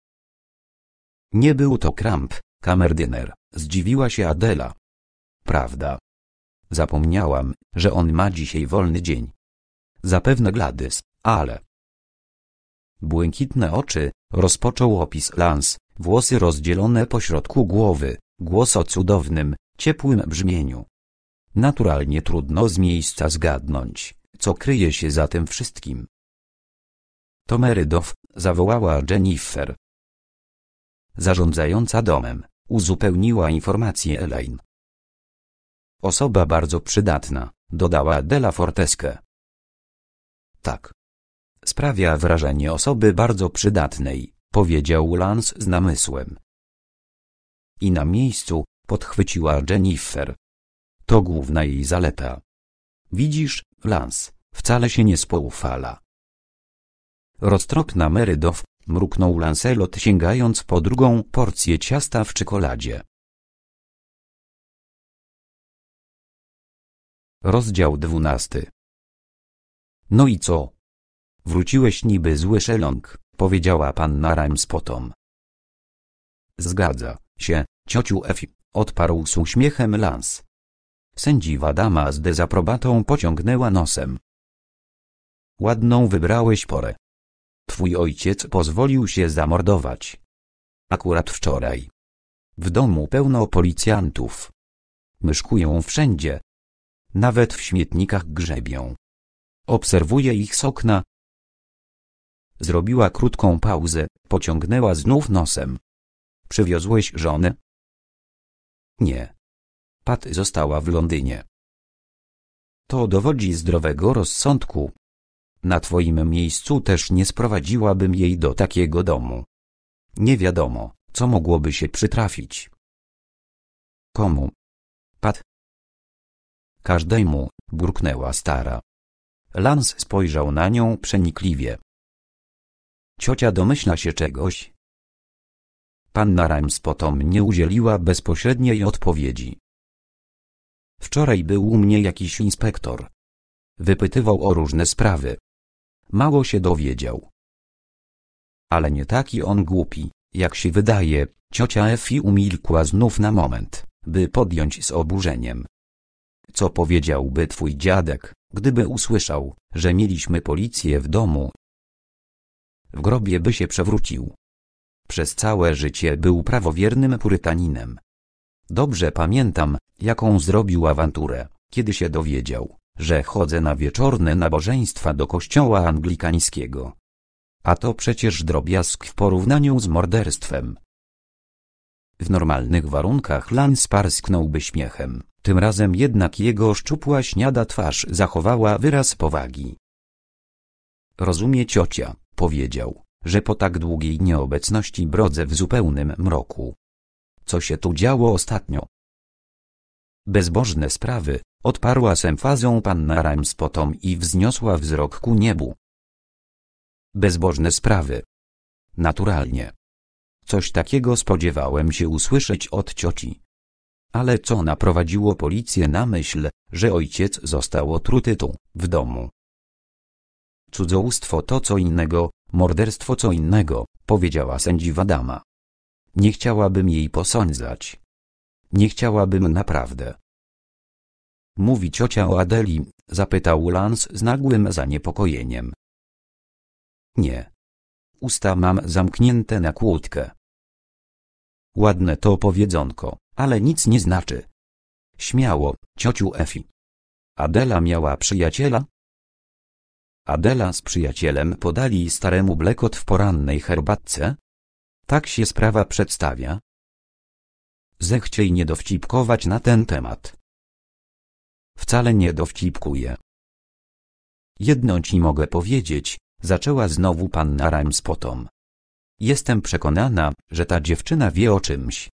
Nie był to Kramp, kamerdyner, zdziwiła się Adela. Prawda. Zapomniałam, że on ma dzisiaj wolny dzień. Zapewne Gladys, ale... Błękitne oczy, rozpoczął opis Lans, włosy rozdzielone po środku głowy, głos o cudownym, ciepłym brzmieniu. Naturalnie trudno z miejsca zgadnąć, co kryje się za tym wszystkim. To Merydow, zawołała Jennifer. Zarządzająca domem, uzupełniła informację Elaine. Osoba bardzo przydatna, dodała Della Forteske. Tak. Sprawia wrażenie osoby bardzo przydatnej, powiedział Lance z namysłem. I na miejscu podchwyciła Jennifer. To główna jej zaleta. Widzisz, Lance, wcale się nie spoufala. Roztropna Merydow, mruknął Lancelot sięgając po drugą porcję ciasta w czekoladzie. Rozdział dwunasty no i co? Wróciłeś niby zły szeląg, powiedziała panna potom. Zgadza się, ciociu Efi, odparł z uśmiechem Lans. Sędziwa dama z dezaprobatą pociągnęła nosem. Ładną wybrałeś porę. Twój ojciec pozwolił się zamordować. Akurat wczoraj. W domu pełno policjantów. Myszkują wszędzie. Nawet w śmietnikach grzebią. Obserwuję ich z okna. Zrobiła krótką pauzę, pociągnęła znów nosem. Przywiozłeś żonę? Nie. Pat została w Londynie. To dowodzi zdrowego rozsądku. Na twoim miejscu też nie sprowadziłabym jej do takiego domu. Nie wiadomo, co mogłoby się przytrafić. Komu? Pat. Każdemu, burknęła stara. Lans spojrzał na nią przenikliwie. Ciocia domyśla się czegoś. Panna Rimes potom nie udzieliła bezpośredniej odpowiedzi. Wczoraj był u mnie jakiś inspektor. Wypytywał o różne sprawy. Mało się dowiedział. Ale nie taki on głupi, jak się wydaje, ciocia Efi umilkła znów na moment, by podjąć z oburzeniem. Co powiedziałby twój dziadek, gdyby usłyszał, że mieliśmy policję w domu? W grobie by się przewrócił. Przez całe życie był prawowiernym purytaninem. Dobrze pamiętam, jaką zrobił awanturę, kiedy się dowiedział, że chodzę na wieczorne nabożeństwa do kościoła anglikańskiego. A to przecież drobiazg w porównaniu z morderstwem. W normalnych warunkach Lans parsknąłby śmiechem, tym razem jednak jego szczupła śniada twarz zachowała wyraz powagi. Rozumie ciocia, powiedział, że po tak długiej nieobecności brodzę w zupełnym mroku. Co się tu działo ostatnio? Bezbożne sprawy, odparła z emfazą panna Ramspotom i wzniosła wzrok ku niebu. Bezbożne sprawy. Naturalnie. Coś takiego spodziewałem się usłyszeć od cioci. Ale co naprowadziło policję na myśl, że ojciec został otruty tu, w domu? Cudzołóstwo to co innego, morderstwo co innego, powiedziała sędziwa dama. Nie chciałabym jej posądzać. Nie chciałabym naprawdę. Mówi ciocia o Adeli, zapytał Lans z nagłym zaniepokojeniem. Nie. Usta mam zamknięte na kłódkę. Ładne to powiedzonko ale nic nie znaczy. Śmiało, ciociu Efi. Adela miała przyjaciela? Adela z przyjacielem podali staremu blekot w porannej herbatce? Tak się sprawa przedstawia. Zechciej nie dowcipkować na ten temat. Wcale nie dowcipkuję. Jedno ci mogę powiedzieć, zaczęła znowu panna Ramspotom. Jestem przekonana, że ta dziewczyna wie o czymś.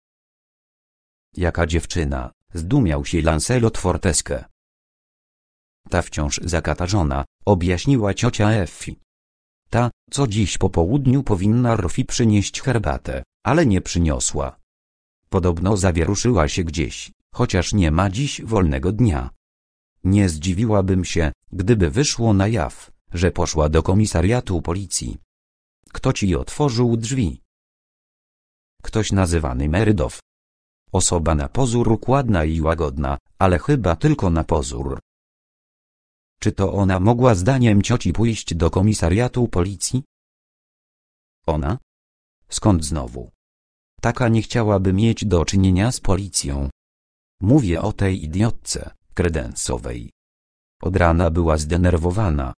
Jaka dziewczyna, zdumiał się Lancelot Forteske. Ta wciąż zakatarzona, objaśniła ciocia Effi. Ta, co dziś po południu powinna Rofi przynieść herbatę, ale nie przyniosła. Podobno zawieruszyła się gdzieś, chociaż nie ma dziś wolnego dnia. Nie zdziwiłabym się, gdyby wyszło na jaw, że poszła do komisariatu policji. Kto ci otworzył drzwi? Ktoś nazywany Merydow. Osoba na pozór układna i łagodna, ale chyba tylko na pozór. Czy to ona mogła zdaniem cioci pójść do komisariatu policji? Ona? Skąd znowu? Taka nie chciałaby mieć do czynienia z policją. Mówię o tej idiotce, kredensowej. Od rana była zdenerwowana.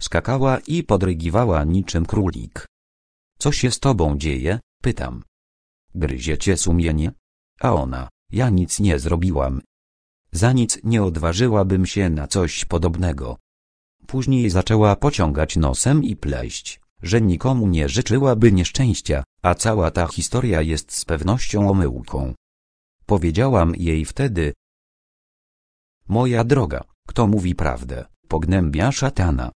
Skakała i podrygiwała niczym królik. Co się z tobą dzieje? Pytam. Gryzie cię sumienie? A ona, ja nic nie zrobiłam. Za nic nie odważyłabym się na coś podobnego. Później zaczęła pociągać nosem i pleść, że nikomu nie życzyłaby nieszczęścia, a cała ta historia jest z pewnością omyłką. Powiedziałam jej wtedy, Moja droga, kto mówi prawdę, pognębia szatana.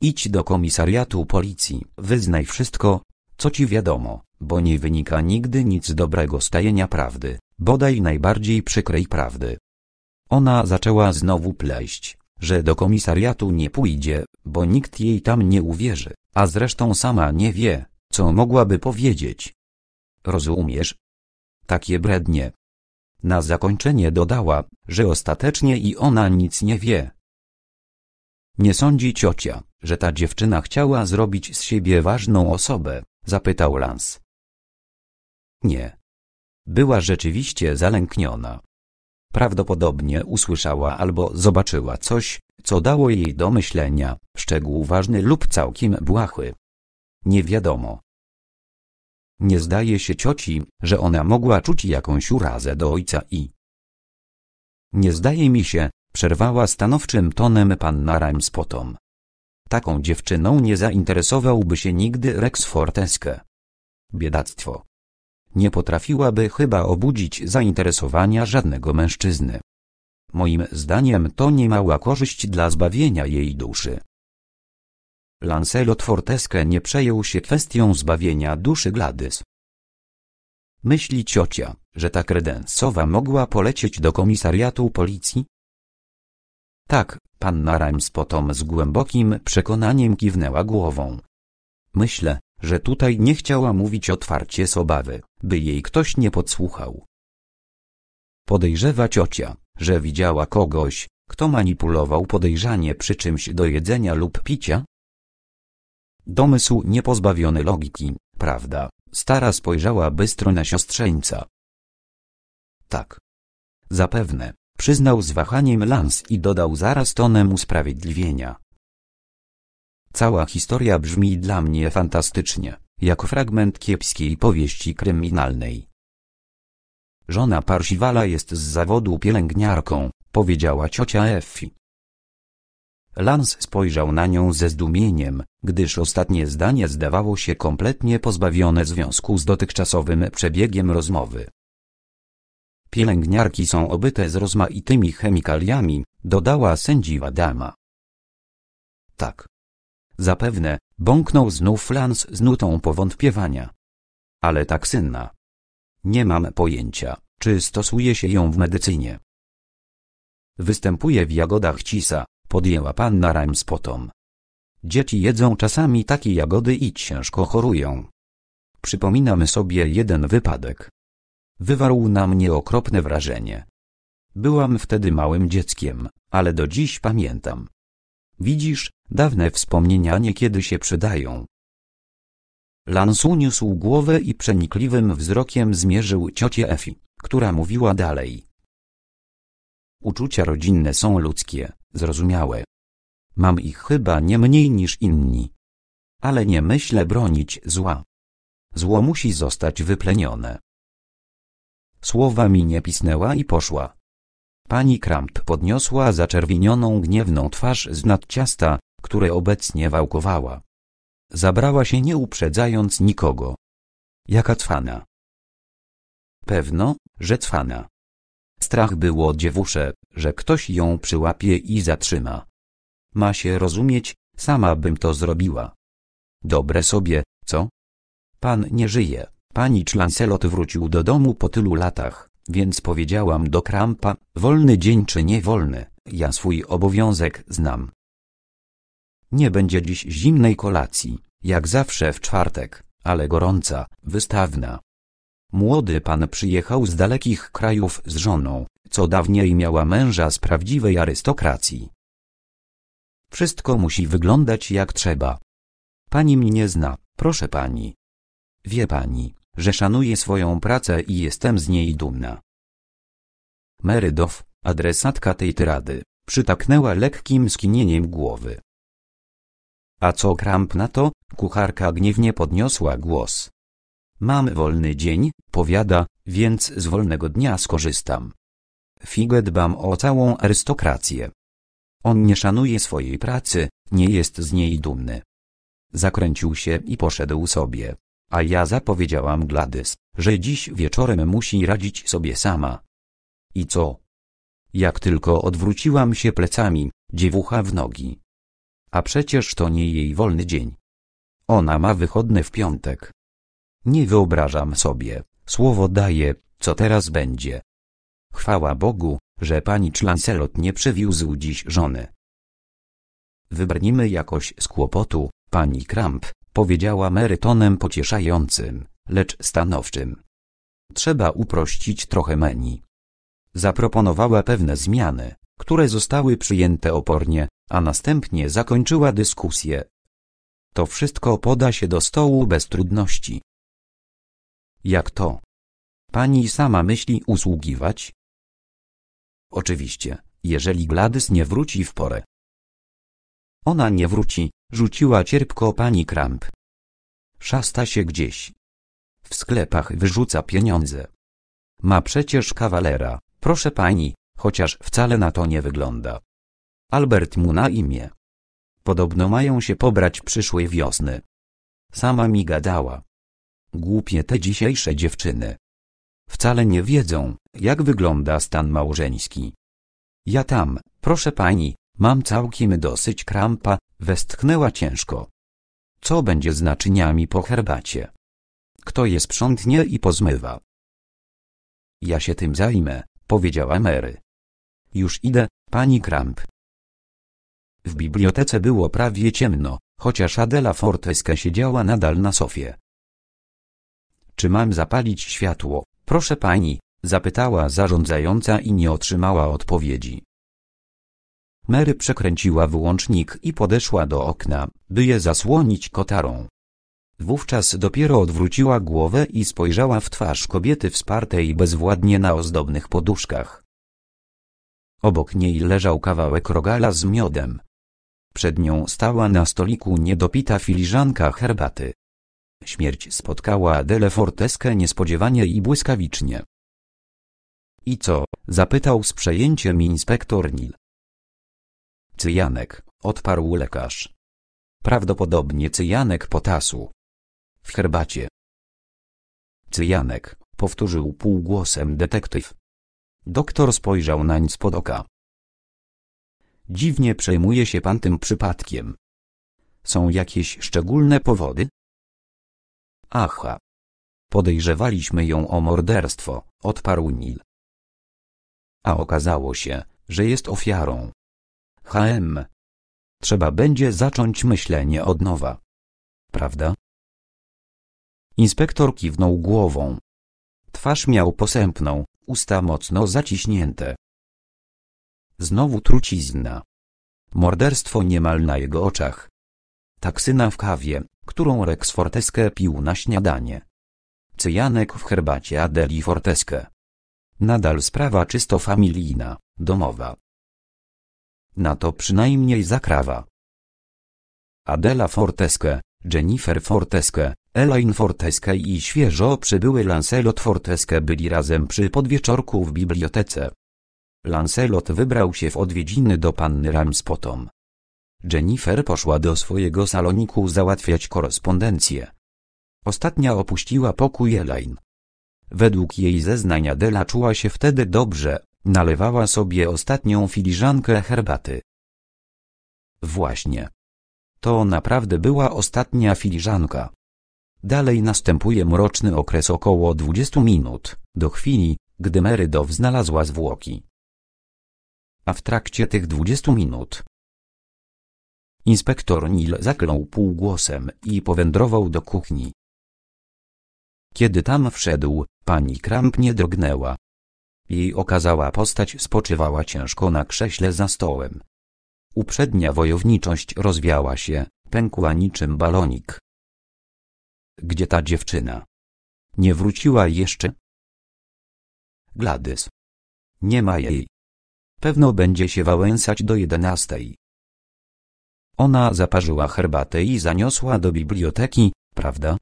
Idź do komisariatu policji, wyznaj wszystko, co ci wiadomo bo nie wynika nigdy nic dobrego z tajenia prawdy, bodaj najbardziej przykrej prawdy. Ona zaczęła znowu pleść, że do komisariatu nie pójdzie, bo nikt jej tam nie uwierzy, a zresztą sama nie wie, co mogłaby powiedzieć. Rozumiesz? Takie brednie. Na zakończenie dodała, że ostatecznie i ona nic nie wie. Nie sądzi ciocia, że ta dziewczyna chciała zrobić z siebie ważną osobę, zapytał Lance. Nie. Była rzeczywiście zalękniona. Prawdopodobnie usłyszała albo zobaczyła coś, co dało jej do myślenia, szczegół ważny lub całkiem błahy. Nie wiadomo. Nie zdaje się cioci, że ona mogła czuć jakąś urazę do ojca i... Nie zdaje mi się, przerwała stanowczym tonem panna Ramspotom. Taką dziewczyną nie zainteresowałby się nigdy Rex Forteske. Biedactwo nie potrafiłaby chyba obudzić zainteresowania żadnego mężczyzny. Moim zdaniem to niemała korzyść dla zbawienia jej duszy. Lancelot Forteske nie przejął się kwestią zbawienia duszy Gladys. Myśli ciocia, że ta kredensowa mogła polecieć do komisariatu policji? Tak, panna Rimes potom z głębokim przekonaniem kiwnęła głową. Myślę, że tutaj nie chciała mówić otwarcie z obawy, by jej ktoś nie podsłuchał. Podejrzewa ciocia, że widziała kogoś, kto manipulował podejrzanie przy czymś do jedzenia lub picia? Domysł niepozbawiony logiki, prawda? Stara spojrzała bystro na siostrzeńca. Tak. Zapewne, przyznał z wahaniem Lans i dodał zaraz tonem usprawiedliwienia. Cała historia brzmi dla mnie fantastycznie, jako fragment kiepskiej powieści kryminalnej. Żona Parsiwala jest z zawodu pielęgniarką, powiedziała ciocia Effi. Lance spojrzał na nią ze zdumieniem, gdyż ostatnie zdanie zdawało się kompletnie pozbawione związku z dotychczasowym przebiegiem rozmowy. Pielęgniarki są obyte z rozmaitymi chemikaliami, dodała sędziwa dama. Tak, Zapewne, bąknął znów Lans z nutą powątpiewania. Ale tak synna. Nie mam pojęcia, czy stosuje się ją w medycynie. Występuje w jagodach cisa, podjęła panna Ramspotom. Dzieci jedzą czasami takie jagody i ciężko chorują. Przypominam sobie jeden wypadek. Wywarł na mnie okropne wrażenie. Byłam wtedy małym dzieckiem, ale do dziś pamiętam. Widzisz, Dawne wspomnienia niekiedy się przydają. Lans uniósł głowę i przenikliwym wzrokiem zmierzył ciocię Efi, która mówiła dalej. Uczucia rodzinne są ludzkie, zrozumiałe. Mam ich chyba nie mniej niż inni. Ale nie myślę bronić zła. Zło musi zostać wyplenione. Słowa nie pisnęła i poszła. Pani Kramp podniosła zaczerwienioną gniewną twarz z nad ciasta, które obecnie wałkowała. Zabrała się nie uprzedzając nikogo. Jaka cwana. Pewno, że cwana. Strach było dziewusze, że ktoś ją przyłapie i zatrzyma. Ma się rozumieć, sama bym to zrobiła. Dobre sobie, co? Pan nie żyje. Pani Lancelot wrócił do domu po tylu latach, więc powiedziałam do Krampa, wolny dzień czy niewolny, ja swój obowiązek znam. Nie będzie dziś zimnej kolacji, jak zawsze w czwartek, ale gorąca, wystawna. Młody pan przyjechał z dalekich krajów z żoną, co dawniej miała męża z prawdziwej arystokracji. Wszystko musi wyglądać jak trzeba. Pani mnie zna, proszę pani. Wie pani, że szanuję swoją pracę i jestem z niej dumna. Merydow, adresatka tej tyrady, przytaknęła lekkim skinieniem głowy. A co Kramp na to? Kucharka gniewnie podniosła głos. Mam wolny dzień, powiada, więc z wolnego dnia skorzystam. Figę dbam o całą arystokrację. On nie szanuje swojej pracy, nie jest z niej dumny. Zakręcił się i poszedł sobie. A ja zapowiedziałam Gladys, że dziś wieczorem musi radzić sobie sama. I co? Jak tylko odwróciłam się plecami, dziewucha w nogi. A przecież to nie jej wolny dzień. Ona ma wychodny w piątek. Nie wyobrażam sobie, słowo daję, co teraz będzie. Chwała Bogu, że pani Chlancelot nie przywiózł dziś żony. Wybrnimy jakoś z kłopotu, pani Kramp, powiedziała merytonem pocieszającym, lecz stanowczym. Trzeba uprościć trochę menu. Zaproponowała pewne zmiany które zostały przyjęte opornie, a następnie zakończyła dyskusję. To wszystko poda się do stołu bez trudności. Jak to? Pani sama myśli usługiwać? Oczywiście, jeżeli Gladys nie wróci w porę. Ona nie wróci, rzuciła cierpko pani Kramp. Szasta się gdzieś. W sklepach wyrzuca pieniądze. Ma przecież kawalera, proszę pani, chociaż wcale na to nie wygląda. Albert mu na imię. Podobno mają się pobrać przyszłej wiosny. Sama mi gadała. Głupie te dzisiejsze dziewczyny. Wcale nie wiedzą, jak wygląda stan małżeński. Ja tam, proszę pani, mam całkiem dosyć krampa, westchnęła ciężko. Co będzie z naczyniami po herbacie? Kto je sprzątnie i pozmywa? Ja się tym zajmę, powiedziała Mary. Już idę, pani Kramp. W bibliotece było prawie ciemno, chociaż Adela Forteska siedziała nadal na sofie. Czy mam zapalić światło, proszę pani, zapytała zarządzająca i nie otrzymała odpowiedzi. Mary przekręciła wyłącznik i podeszła do okna, by je zasłonić kotarą. Wówczas dopiero odwróciła głowę i spojrzała w twarz kobiety wspartej bezwładnie na ozdobnych poduszkach. Obok niej leżał kawałek rogala z miodem. Przed nią stała na stoliku niedopita filiżanka herbaty. Śmierć spotkała Adele Forteskę niespodziewanie i błyskawicznie. I co? zapytał z przejęciem inspektor Nil. Cyjanek, odparł lekarz. Prawdopodobnie cyjanek potasu. W herbacie. Cyjanek, powtórzył półgłosem detektyw. Doktor spojrzał nań spod oka. Dziwnie przejmuje się pan tym przypadkiem. Są jakieś szczególne powody? Aha. Podejrzewaliśmy ją o morderstwo, odparł Nil. A okazało się, że jest ofiarą. HM. Trzeba będzie zacząć myślenie od nowa. Prawda? Inspektor kiwnął głową. Twarz miał posępną, Usta mocno zaciśnięte. Znowu trucizna. Morderstwo niemal na jego oczach. Taksyna w kawie, którą Rex Forteskę pił na śniadanie. Cyjanek w herbacie Adeli Forteskę. Nadal sprawa czysto familijna, domowa. Na to przynajmniej zakrawa. Adela Forteskę, Jennifer Forteskę. Elaine Forteska i świeżo przybyły Lancelot Forteska byli razem przy podwieczorku w bibliotece. Lancelot wybrał się w odwiedziny do panny Ramspotom. Jennifer poszła do swojego saloniku załatwiać korespondencję. Ostatnia opuściła pokój Elaine. Według jej zeznania Dela czuła się wtedy dobrze, nalewała sobie ostatnią filiżankę herbaty. Właśnie. To naprawdę była ostatnia filiżanka. Dalej następuje mroczny okres około 20 minut, do chwili, gdy Merydow znalazła zwłoki. A w trakcie tych 20 minut inspektor Nil zaklął półgłosem i powędrował do kuchni. Kiedy tam wszedł, pani Kramp nie drgnęła. Jej okazała postać spoczywała ciężko na krześle za stołem. Uprzednia wojowniczość rozwiała się, pękła niczym balonik. Gdzie ta dziewczyna? Nie wróciła jeszcze? Gladys. Nie ma jej. Pewno będzie się wałęsać do jedenastej. Ona zaparzyła herbatę i zaniosła do biblioteki, prawda?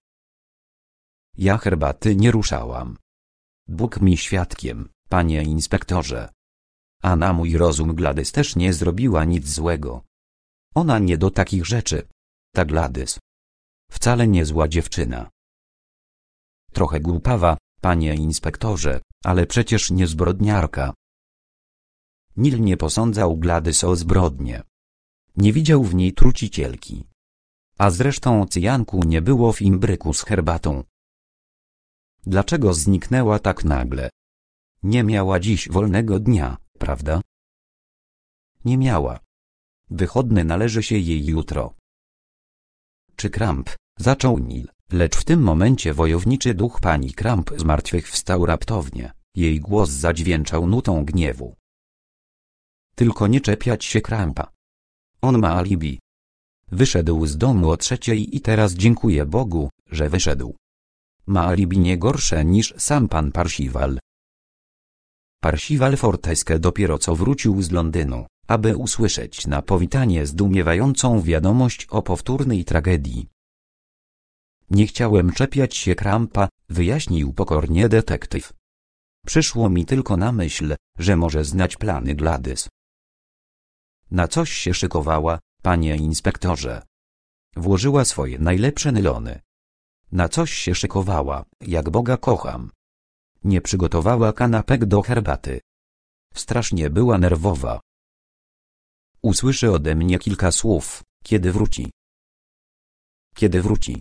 Ja herbaty nie ruszałam. Bóg mi świadkiem, panie inspektorze. A na mój rozum Gladys też nie zrobiła nic złego. Ona nie do takich rzeczy. Ta Gladys. Wcale niezła dziewczyna. Trochę głupawa, panie inspektorze, ale przecież nie zbrodniarka. Nil nie posądzał Gladys o zbrodnie. Nie widział w niej trucicielki. A zresztą cyjanku nie było w imbryku z herbatą. Dlaczego zniknęła tak nagle? Nie miała dziś wolnego dnia, prawda? Nie miała. Wychodny należy się jej jutro czy Kramp, zaczął Nil, lecz w tym momencie wojowniczy duch pani Kramp zmartwychwstał raptownie, jej głos zadźwięczał nutą gniewu. Tylko nie czepiać się Krampa. On ma alibi. Wyszedł z domu o trzeciej i teraz dziękuję Bogu, że wyszedł. Ma alibi nie gorsze niż sam pan Parsiwal. Parsiwal Forteske dopiero co wrócił z Londynu, aby usłyszeć na powitanie zdumiewającą wiadomość o powtórnej tragedii. Nie chciałem czepiać się krampa, wyjaśnił pokornie detektyw. Przyszło mi tylko na myśl, że może znać plany Gladys. Na coś się szykowała, panie inspektorze. Włożyła swoje najlepsze nylony. Na coś się szykowała, jak Boga kocham. Nie przygotowała kanapek do herbaty. Strasznie była nerwowa. Usłyszy ode mnie kilka słów, kiedy wróci. Kiedy wróci.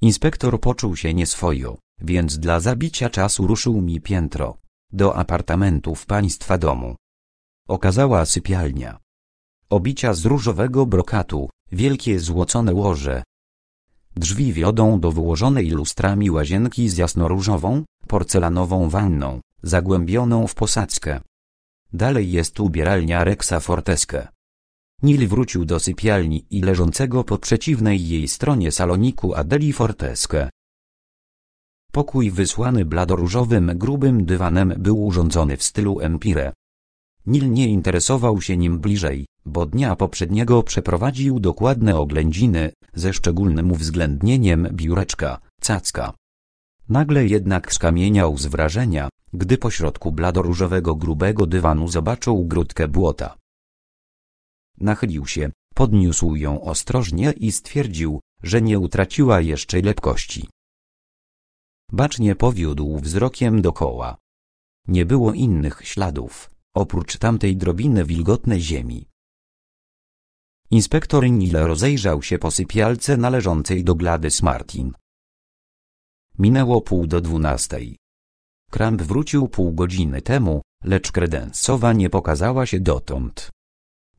Inspektor poczuł się nieswojo, więc dla zabicia czasu ruszył mi piętro. Do apartamentów państwa domu. Okazała sypialnia. Obicia z różowego brokatu, wielkie złocone łoże. Drzwi wiodą do wyłożonej lustrami łazienki z jasnoróżową, porcelanową wanną, zagłębioną w posadzkę. Dalej jest ubieralnia Rexa Forteske. Nil wrócił do sypialni i leżącego po przeciwnej jej stronie saloniku Adeli Forteske. Pokój wysłany bladoróżowym grubym dywanem był urządzony w stylu empire. Nil nie interesował się nim bliżej, bo dnia poprzedniego przeprowadził dokładne oględziny, ze szczególnym uwzględnieniem biureczka, cacka. Nagle jednak skamieniał z wrażenia, gdy pośrodku bladoróżowego grubego dywanu zobaczył grudkę błota. Nachylił się, podniósł ją ostrożnie i stwierdził, że nie utraciła jeszcze lepkości. Bacznie powiódł wzrokiem dokoła. Nie było innych śladów, oprócz tamtej drobiny wilgotnej ziemi. Inspektor Nile rozejrzał się po sypialce należącej do Gladys Martin. Minęło pół do dwunastej. Kramp wrócił pół godziny temu, lecz kredensowa nie pokazała się dotąd.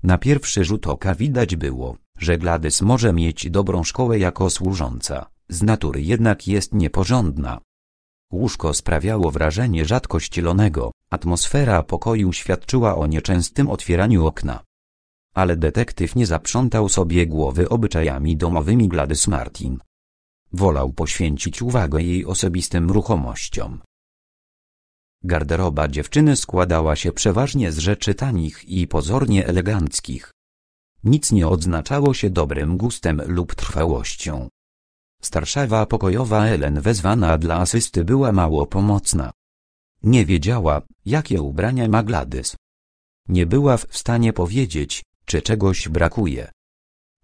Na pierwszy rzut oka widać było, że Gladys może mieć dobrą szkołę jako służąca, z natury jednak jest nieporządna. Łóżko sprawiało wrażenie ścielonego, atmosfera pokoju świadczyła o nieczęstym otwieraniu okna. Ale detektyw nie zaprzątał sobie głowy obyczajami domowymi Gladys Martin. Wolał poświęcić uwagę jej osobistym ruchomościom, Garderoba dziewczyny składała się przeważnie z rzeczy tanich i pozornie eleganckich. Nic nie odznaczało się dobrym gustem lub trwałością. Starszawa pokojowa Ellen wezwana dla asysty była mało pomocna. Nie wiedziała, jakie ubrania ma Gladys. Nie była w stanie powiedzieć, czy czegoś brakuje.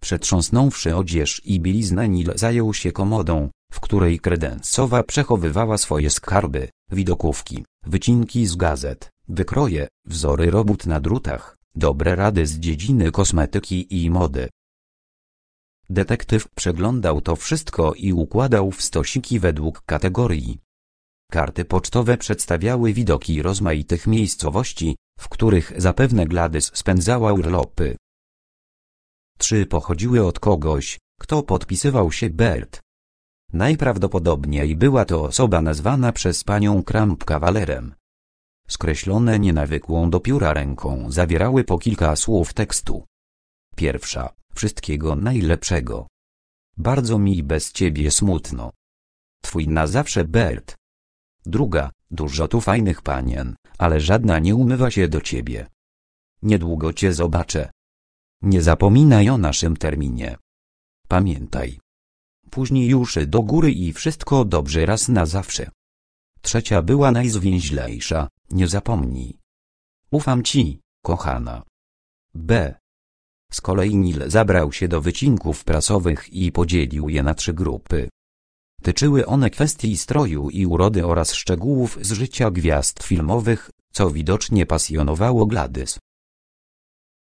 Przetrząsnąwszy odzież i bieliznę Nil zajął się komodą, w której kredensowa przechowywała swoje skarby, widokówki, wycinki z gazet, wykroje, wzory robót na drutach, dobre rady z dziedziny kosmetyki i mody. Detektyw przeglądał to wszystko i układał w stosiki według kategorii. Karty pocztowe przedstawiały widoki rozmaitych miejscowości, w których zapewne Gladys spędzała urlopy. Trzy pochodziły od kogoś, kto podpisywał się Bert. Najprawdopodobniej była to osoba nazwana przez panią Kramp kawalerem. Skreślone nienawykłą do pióra ręką zawierały po kilka słów tekstu. Pierwsza, wszystkiego najlepszego. Bardzo mi bez ciebie smutno. Twój na zawsze Bert. Druga, dużo tu fajnych panien, ale żadna nie umywa się do ciebie. Niedługo cię zobaczę. Nie zapominaj o naszym terminie. Pamiętaj. Później już do góry i wszystko dobrze raz na zawsze. Trzecia była najzwięźlejsza, nie zapomnij. Ufam ci, kochana. B. Z kolei Nil zabrał się do wycinków prasowych i podzielił je na trzy grupy. Tyczyły one kwestii stroju i urody oraz szczegółów z życia gwiazd filmowych, co widocznie pasjonowało Gladys.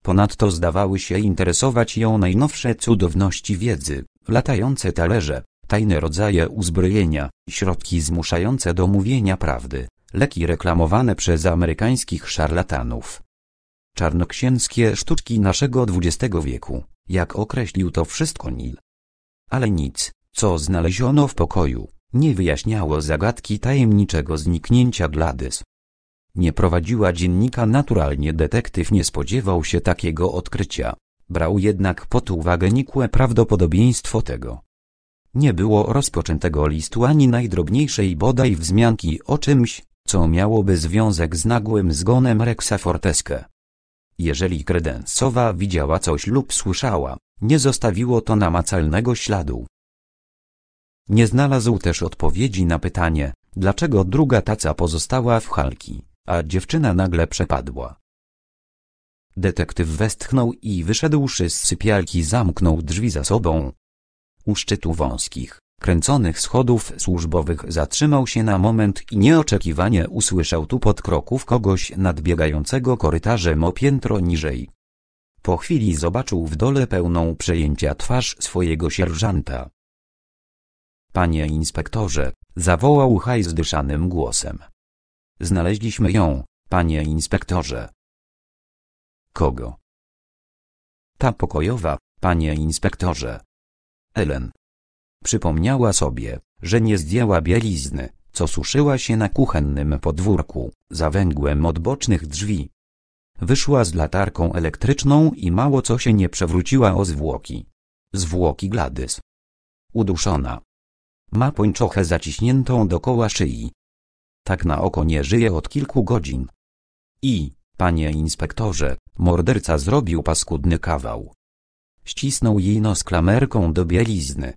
Ponadto zdawały się interesować ją najnowsze cudowności wiedzy, latające talerze, tajne rodzaje uzbrojenia, środki zmuszające do mówienia prawdy, leki reklamowane przez amerykańskich szarlatanów. Czarnoksięskie sztuczki naszego XX wieku, jak określił to wszystko Nil. Ale nic, co znaleziono w pokoju, nie wyjaśniało zagadki tajemniczego zniknięcia Gladys nie prowadziła dziennika naturalnie detektyw nie spodziewał się takiego odkrycia. Brał jednak pod uwagę nikłe prawdopodobieństwo tego. Nie było rozpoczętego listu ani najdrobniejszej bodaj wzmianki o czymś, co miałoby związek z nagłym zgonem Rexa Forteske. Jeżeli kredensowa widziała coś lub słyszała, nie zostawiło to namacalnego śladu. Nie znalazł też odpowiedzi na pytanie, dlaczego druga taca pozostała w Halki a dziewczyna nagle przepadła. Detektyw westchnął i wyszedłszy z sypialki zamknął drzwi za sobą. U szczytu wąskich, kręconych schodów służbowych zatrzymał się na moment i nieoczekiwanie usłyszał tu pod kroków kogoś nadbiegającego korytarzem o piętro niżej. Po chwili zobaczył w dole pełną przejęcia twarz swojego sierżanta. Panie inspektorze, zawołał haj zdyszanym głosem. Znaleźliśmy ją, panie inspektorze. Kogo? Ta pokojowa, panie inspektorze. Ellen. Przypomniała sobie, że nie zdjęła bielizny, co suszyła się na kuchennym podwórku, za węgłem odbocznych drzwi. Wyszła z latarką elektryczną i mało co się nie przewróciła o zwłoki. Zwłoki Gladys. Uduszona. Ma pończochę zaciśniętą dokoła szyi, tak na oko nie żyje od kilku godzin. I, panie inspektorze, morderca zrobił paskudny kawał. Ścisnął jej nos klamerką do bielizny.